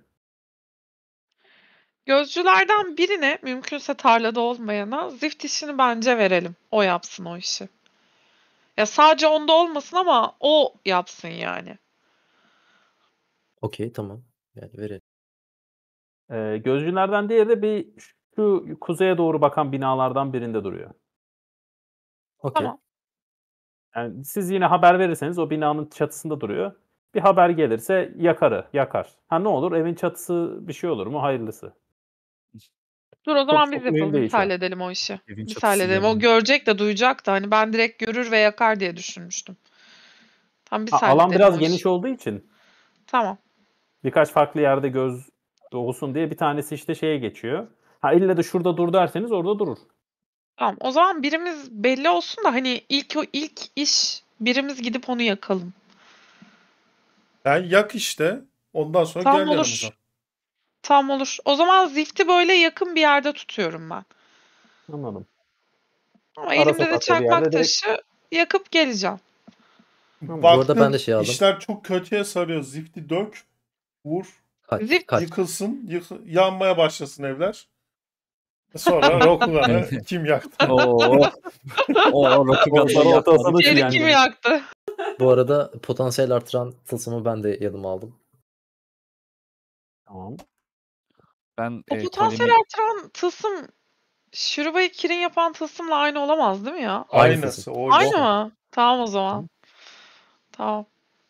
Speaker 3: Gözcülerden birine mümkünse tarlada olmayana zift işini bence verelim. O yapsın o işi. Ya sadece onda olmasın ama o yapsın yani.
Speaker 2: Okey tamam. Yani verelim. E, gözcülerden diğeri
Speaker 5: de bir şu kuzeye doğru bakan binalardan birinde duruyor. Okay. Tamam. Yani siz yine haber verirseniz o binanın çatısında duruyor. Bir haber gelirse yakarı, yakar. Ha ne olur evin çatısı bir şey olur mu? Hayırlısı.
Speaker 3: Dur o zaman Çok- biz çok yapalım. değil Biz o işi. Evin Biz çatısı halledelim. O görecek de duyacak da hani ben direkt görür ve yakar diye düşünmüştüm. Tam bir Ha, alan biraz işi. geniş
Speaker 5: olduğu için Tamam. birkaç farklı yerde göz doğusun diye bir tanesi işte şeye geçiyor. Ha ille de şurada dur derseniz orada durur.
Speaker 3: Tamam, o zaman birimiz belli olsun da hani ilk o ilk iş birimiz gidip onu yakalım.
Speaker 1: Yani yak işte. Ondan sonra Tam gel olur. yanımıza.
Speaker 3: Tam olur. O zaman zifti böyle yakın bir yerde tutuyorum ben. Anladım. Ama Ara elimde de çakmak yerde direkt- taşı yakıp geleceğim. Tamam, bu ben de şey aldım. İşler çok kötüye
Speaker 1: sarıyor. Zifti dök, vur, Kaç, Zip- kaç. yıkılsın, yık- yanmaya başlasın evler. Sonra Rokugan'ı kim yaktı? Oo. Oo
Speaker 2: Rokugan'ları ortasında şey kim yaktı? kim yaktı? Bu arada potansiyel artıran tılsımı ben de yanıma aldım. Tamam. Ben o e, potansiyel kalemi...
Speaker 3: artıran tılsım Şurubayı kirin yapan tılsımla aynı olamaz değil mi ya? Aynısı.
Speaker 4: O aynı mı? Tamam o zaman. Tamam. tamam.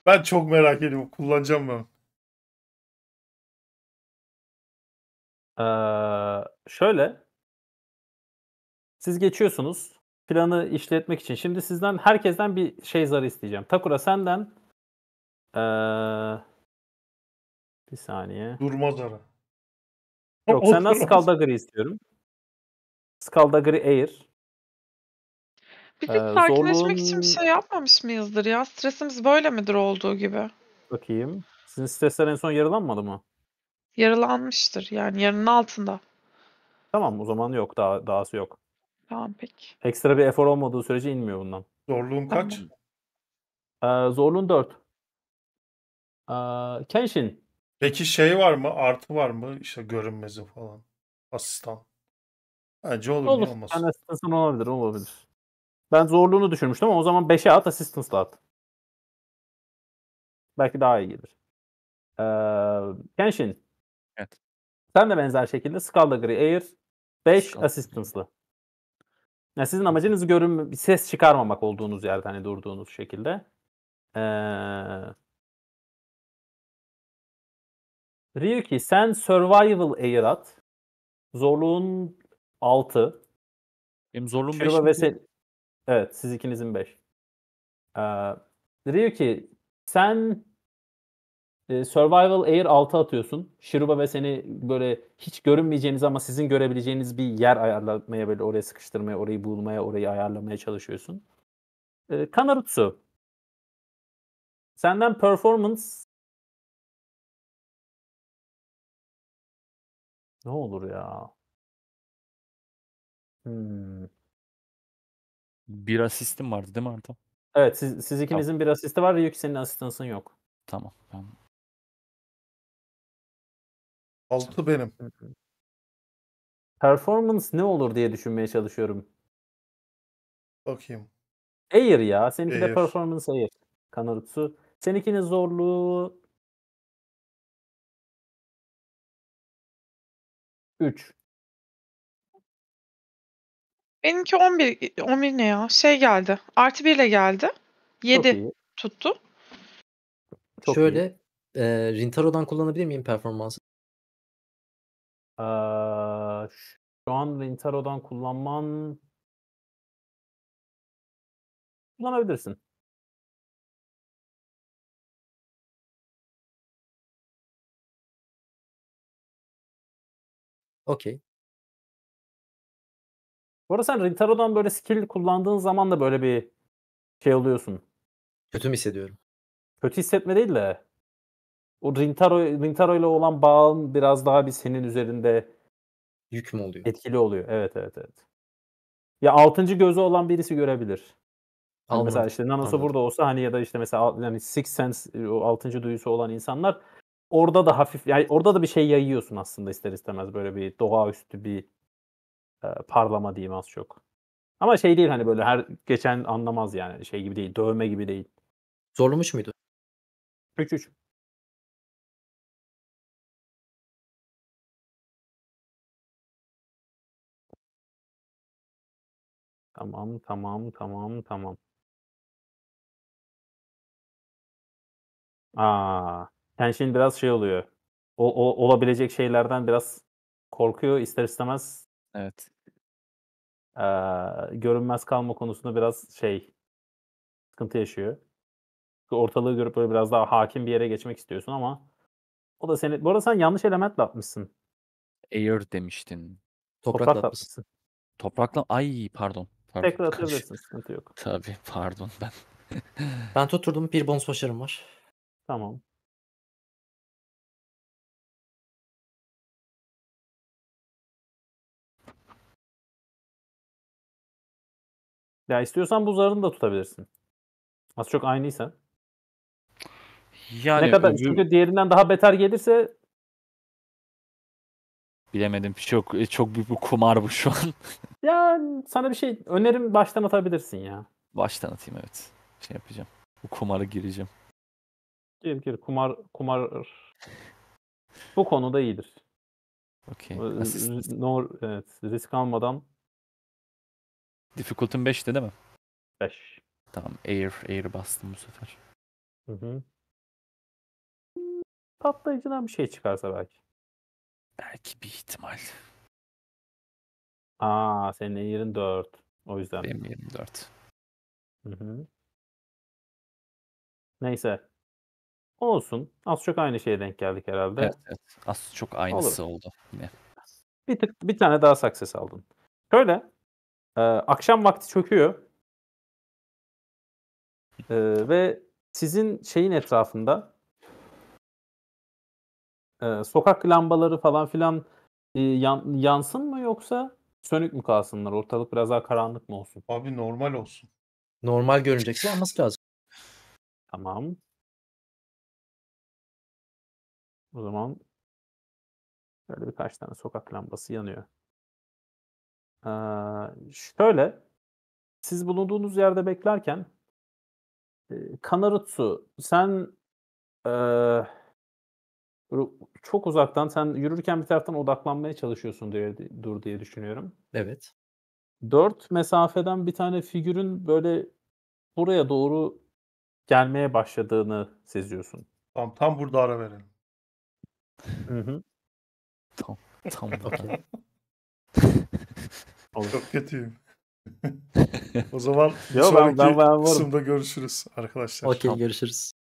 Speaker 4: Ben çok merak ediyorum. Kullanacağım ben. Ee, şöyle siz geçiyorsunuz planı işletmek
Speaker 5: için. Şimdi sizden herkesten bir şey zarı isteyeceğim. Takura senden ee,
Speaker 4: bir saniye. Durma zarı. Yok senden Skaldagri istiyorum. Skaldagri Air.
Speaker 5: Bir ee, sakinleşmek zorluğun... için bir şey
Speaker 3: yapmamış mıyızdır ya? Stresimiz böyle midir olduğu gibi?
Speaker 5: Bakayım. Sizin stresler en son yarılanmadı mı?
Speaker 3: Yarılanmıştır yani yarının altında.
Speaker 5: Tamam o zaman yok daha dahası yok. Tamam peki. Ekstra bir efor olmadığı sürece
Speaker 1: inmiyor bundan. Zorluğun kaç? Ee, zorluğun 4. Ee, Kenshin. Peki şey var mı? Artı var mı? İşte görünmezi falan. Asistan. Bence olur. Olur. Olmaz. Ben asistan olabilir. Olabilir. Ben
Speaker 5: zorluğunu düşürmüştüm ama o zaman 5'e at asistance'la at. Belki daha iyi gelir. Ee, Kenshin. Evet. Sen de benzer şekilde Skull Dagger'ı Air 5 asistance'lı. Yani sizin amacınız görün bir ses çıkarmamak olduğunuz yerde hani durduğunuz şekilde. Ee,
Speaker 4: Ryuki sen survival air at. Zorluğun 6. Benim zorluğum 5. vesel. Evet
Speaker 5: siz ikinizin 5. Ee, Ryuki sen ee, Survival Air 6 atıyorsun. Shiruba ve seni böyle hiç görünmeyeceğiniz ama sizin görebileceğiniz bir yer ayarlamaya böyle oraya sıkıştırmaya, orayı bulmaya, orayı ayarlamaya çalışıyorsun.
Speaker 4: E, Kanarutsu. Senden performance ne olur ya? Hmm. Bir asistim vardı değil mi Arda?
Speaker 5: Evet siz, siz ikinizin tamam. bir asisti var. Ryuki senin asistansın yok.
Speaker 4: Tamam. Ben 6 benim. Performance ne olur diye düşünmeye çalışıyorum. Bakayım. Air ya. Seninki de performance Air. Kanarutsu. Seninkinin zorluğu 3. Benimki 11 11 ne ya? Şey
Speaker 3: geldi. Artı 1 ile geldi. 7 tuttu.
Speaker 2: Çok Şöyle
Speaker 4: e, Rintaro'dan kullanabilir miyim performansı? şu an Rintaro'dan kullanman kullanabilirsin. Okey. Bu arada sen Rintaro'dan böyle skill kullandığın zaman da
Speaker 5: böyle bir şey oluyorsun. Kötü mü hissediyorum? Kötü hissetme değil de o Rintaro, Rintaro ile olan bağın biraz daha bir senin üzerinde yük mü oluyor? Etkili oluyor. Evet evet evet. Ya altıncı gözü olan birisi görebilir. Hani anladım. Mesela işte Nanosu Anladım. burada olsa hani ya da işte mesela yani Six Sense o altıncı duyusu olan insanlar orada da hafif yani orada da bir şey yayıyorsun aslında ister istemez böyle bir doğaüstü bir e, parlama diyeyim az çok. Ama şey değil hani böyle her geçen
Speaker 4: anlamaz yani şey gibi değil dövme gibi değil. Zorlamış mıydı? 3-3. Tamam, tamam, tamam, tamam. Aa, Kenshin biraz şey oluyor. O, o olabilecek şeylerden biraz korkuyor
Speaker 5: ister istemez. Evet. Ee, görünmez kalma konusunda biraz şey sıkıntı yaşıyor. Ortalığı görüp böyle biraz daha hakim bir yere geçmek istiyorsun ama o da seni... Bu arada sen yanlış elementle atmışsın. Air demiştin. Toprakla Toprakla atmışsın. Toprakla... Ay pardon. Pardon, Tekrar kaç- atabilirsin. Sıkıntı yok.
Speaker 4: Tabii pardon ben. Ben tutturdum bir bonus başarım var. Tamam. Ya istiyorsan bu zarını da tutabilirsin. Az çok aynıysa. Yani ne kadar öbür- çünkü
Speaker 5: diğerinden daha beter gelirse
Speaker 4: Bilemedim. Çok
Speaker 5: e, çok büyük bir kumar bu şu an. ya sana bir şey önerim baştan atabilirsin ya. Baştan atayım evet. Şey yapacağım. Bu kumara gireceğim. Gir gir kumar kumar bu konuda iyidir. Okey. No, evet, risk almadan.
Speaker 4: Difficulty'm 5'ti değil mi? 5. Tamam. Air, air bastım bu sefer.
Speaker 5: Hı hı. Patlayıcıdan bir şey çıkarsa belki. Belki bir ihtimal.
Speaker 4: Aa senin en yerin 4. O yüzden. Benim 24. Hı Neyse. Olsun.
Speaker 5: Az çok aynı şeye denk geldik herhalde. Evet, evet. Az çok aynısı Olur. oldu
Speaker 4: yine. Bir
Speaker 5: tık bir tane daha success aldın. Şöyle e, akşam vakti çöküyor. E, ve sizin şeyin etrafında e, sokak lambaları falan filan e, yan, yansın mı yoksa sönük mü kalsınlar? Ortalık biraz daha karanlık mı olsun? Abi normal olsun.
Speaker 4: Normal görünecekse olması lazım. Tamam. O zaman böyle birkaç tane sokak lambası yanıyor. Ee, şöyle siz bulunduğunuz
Speaker 5: yerde beklerken e, Kanarutsu sen e, Böyle çok uzaktan sen yürürken bir taraftan odaklanmaya çalışıyorsun diye, dur diye düşünüyorum. Evet. Dört mesafeden bir tane figürün böyle buraya doğru gelmeye başladığını seziyorsun.
Speaker 1: Tam tam burada ara verelim.
Speaker 4: Hı hı. Tam
Speaker 1: tam burada. Çok kötüyüm. o zaman Yo, sonraki ben, ben, ben kısımda
Speaker 4: görüşürüz arkadaşlar. Okey tamam. görüşürüz.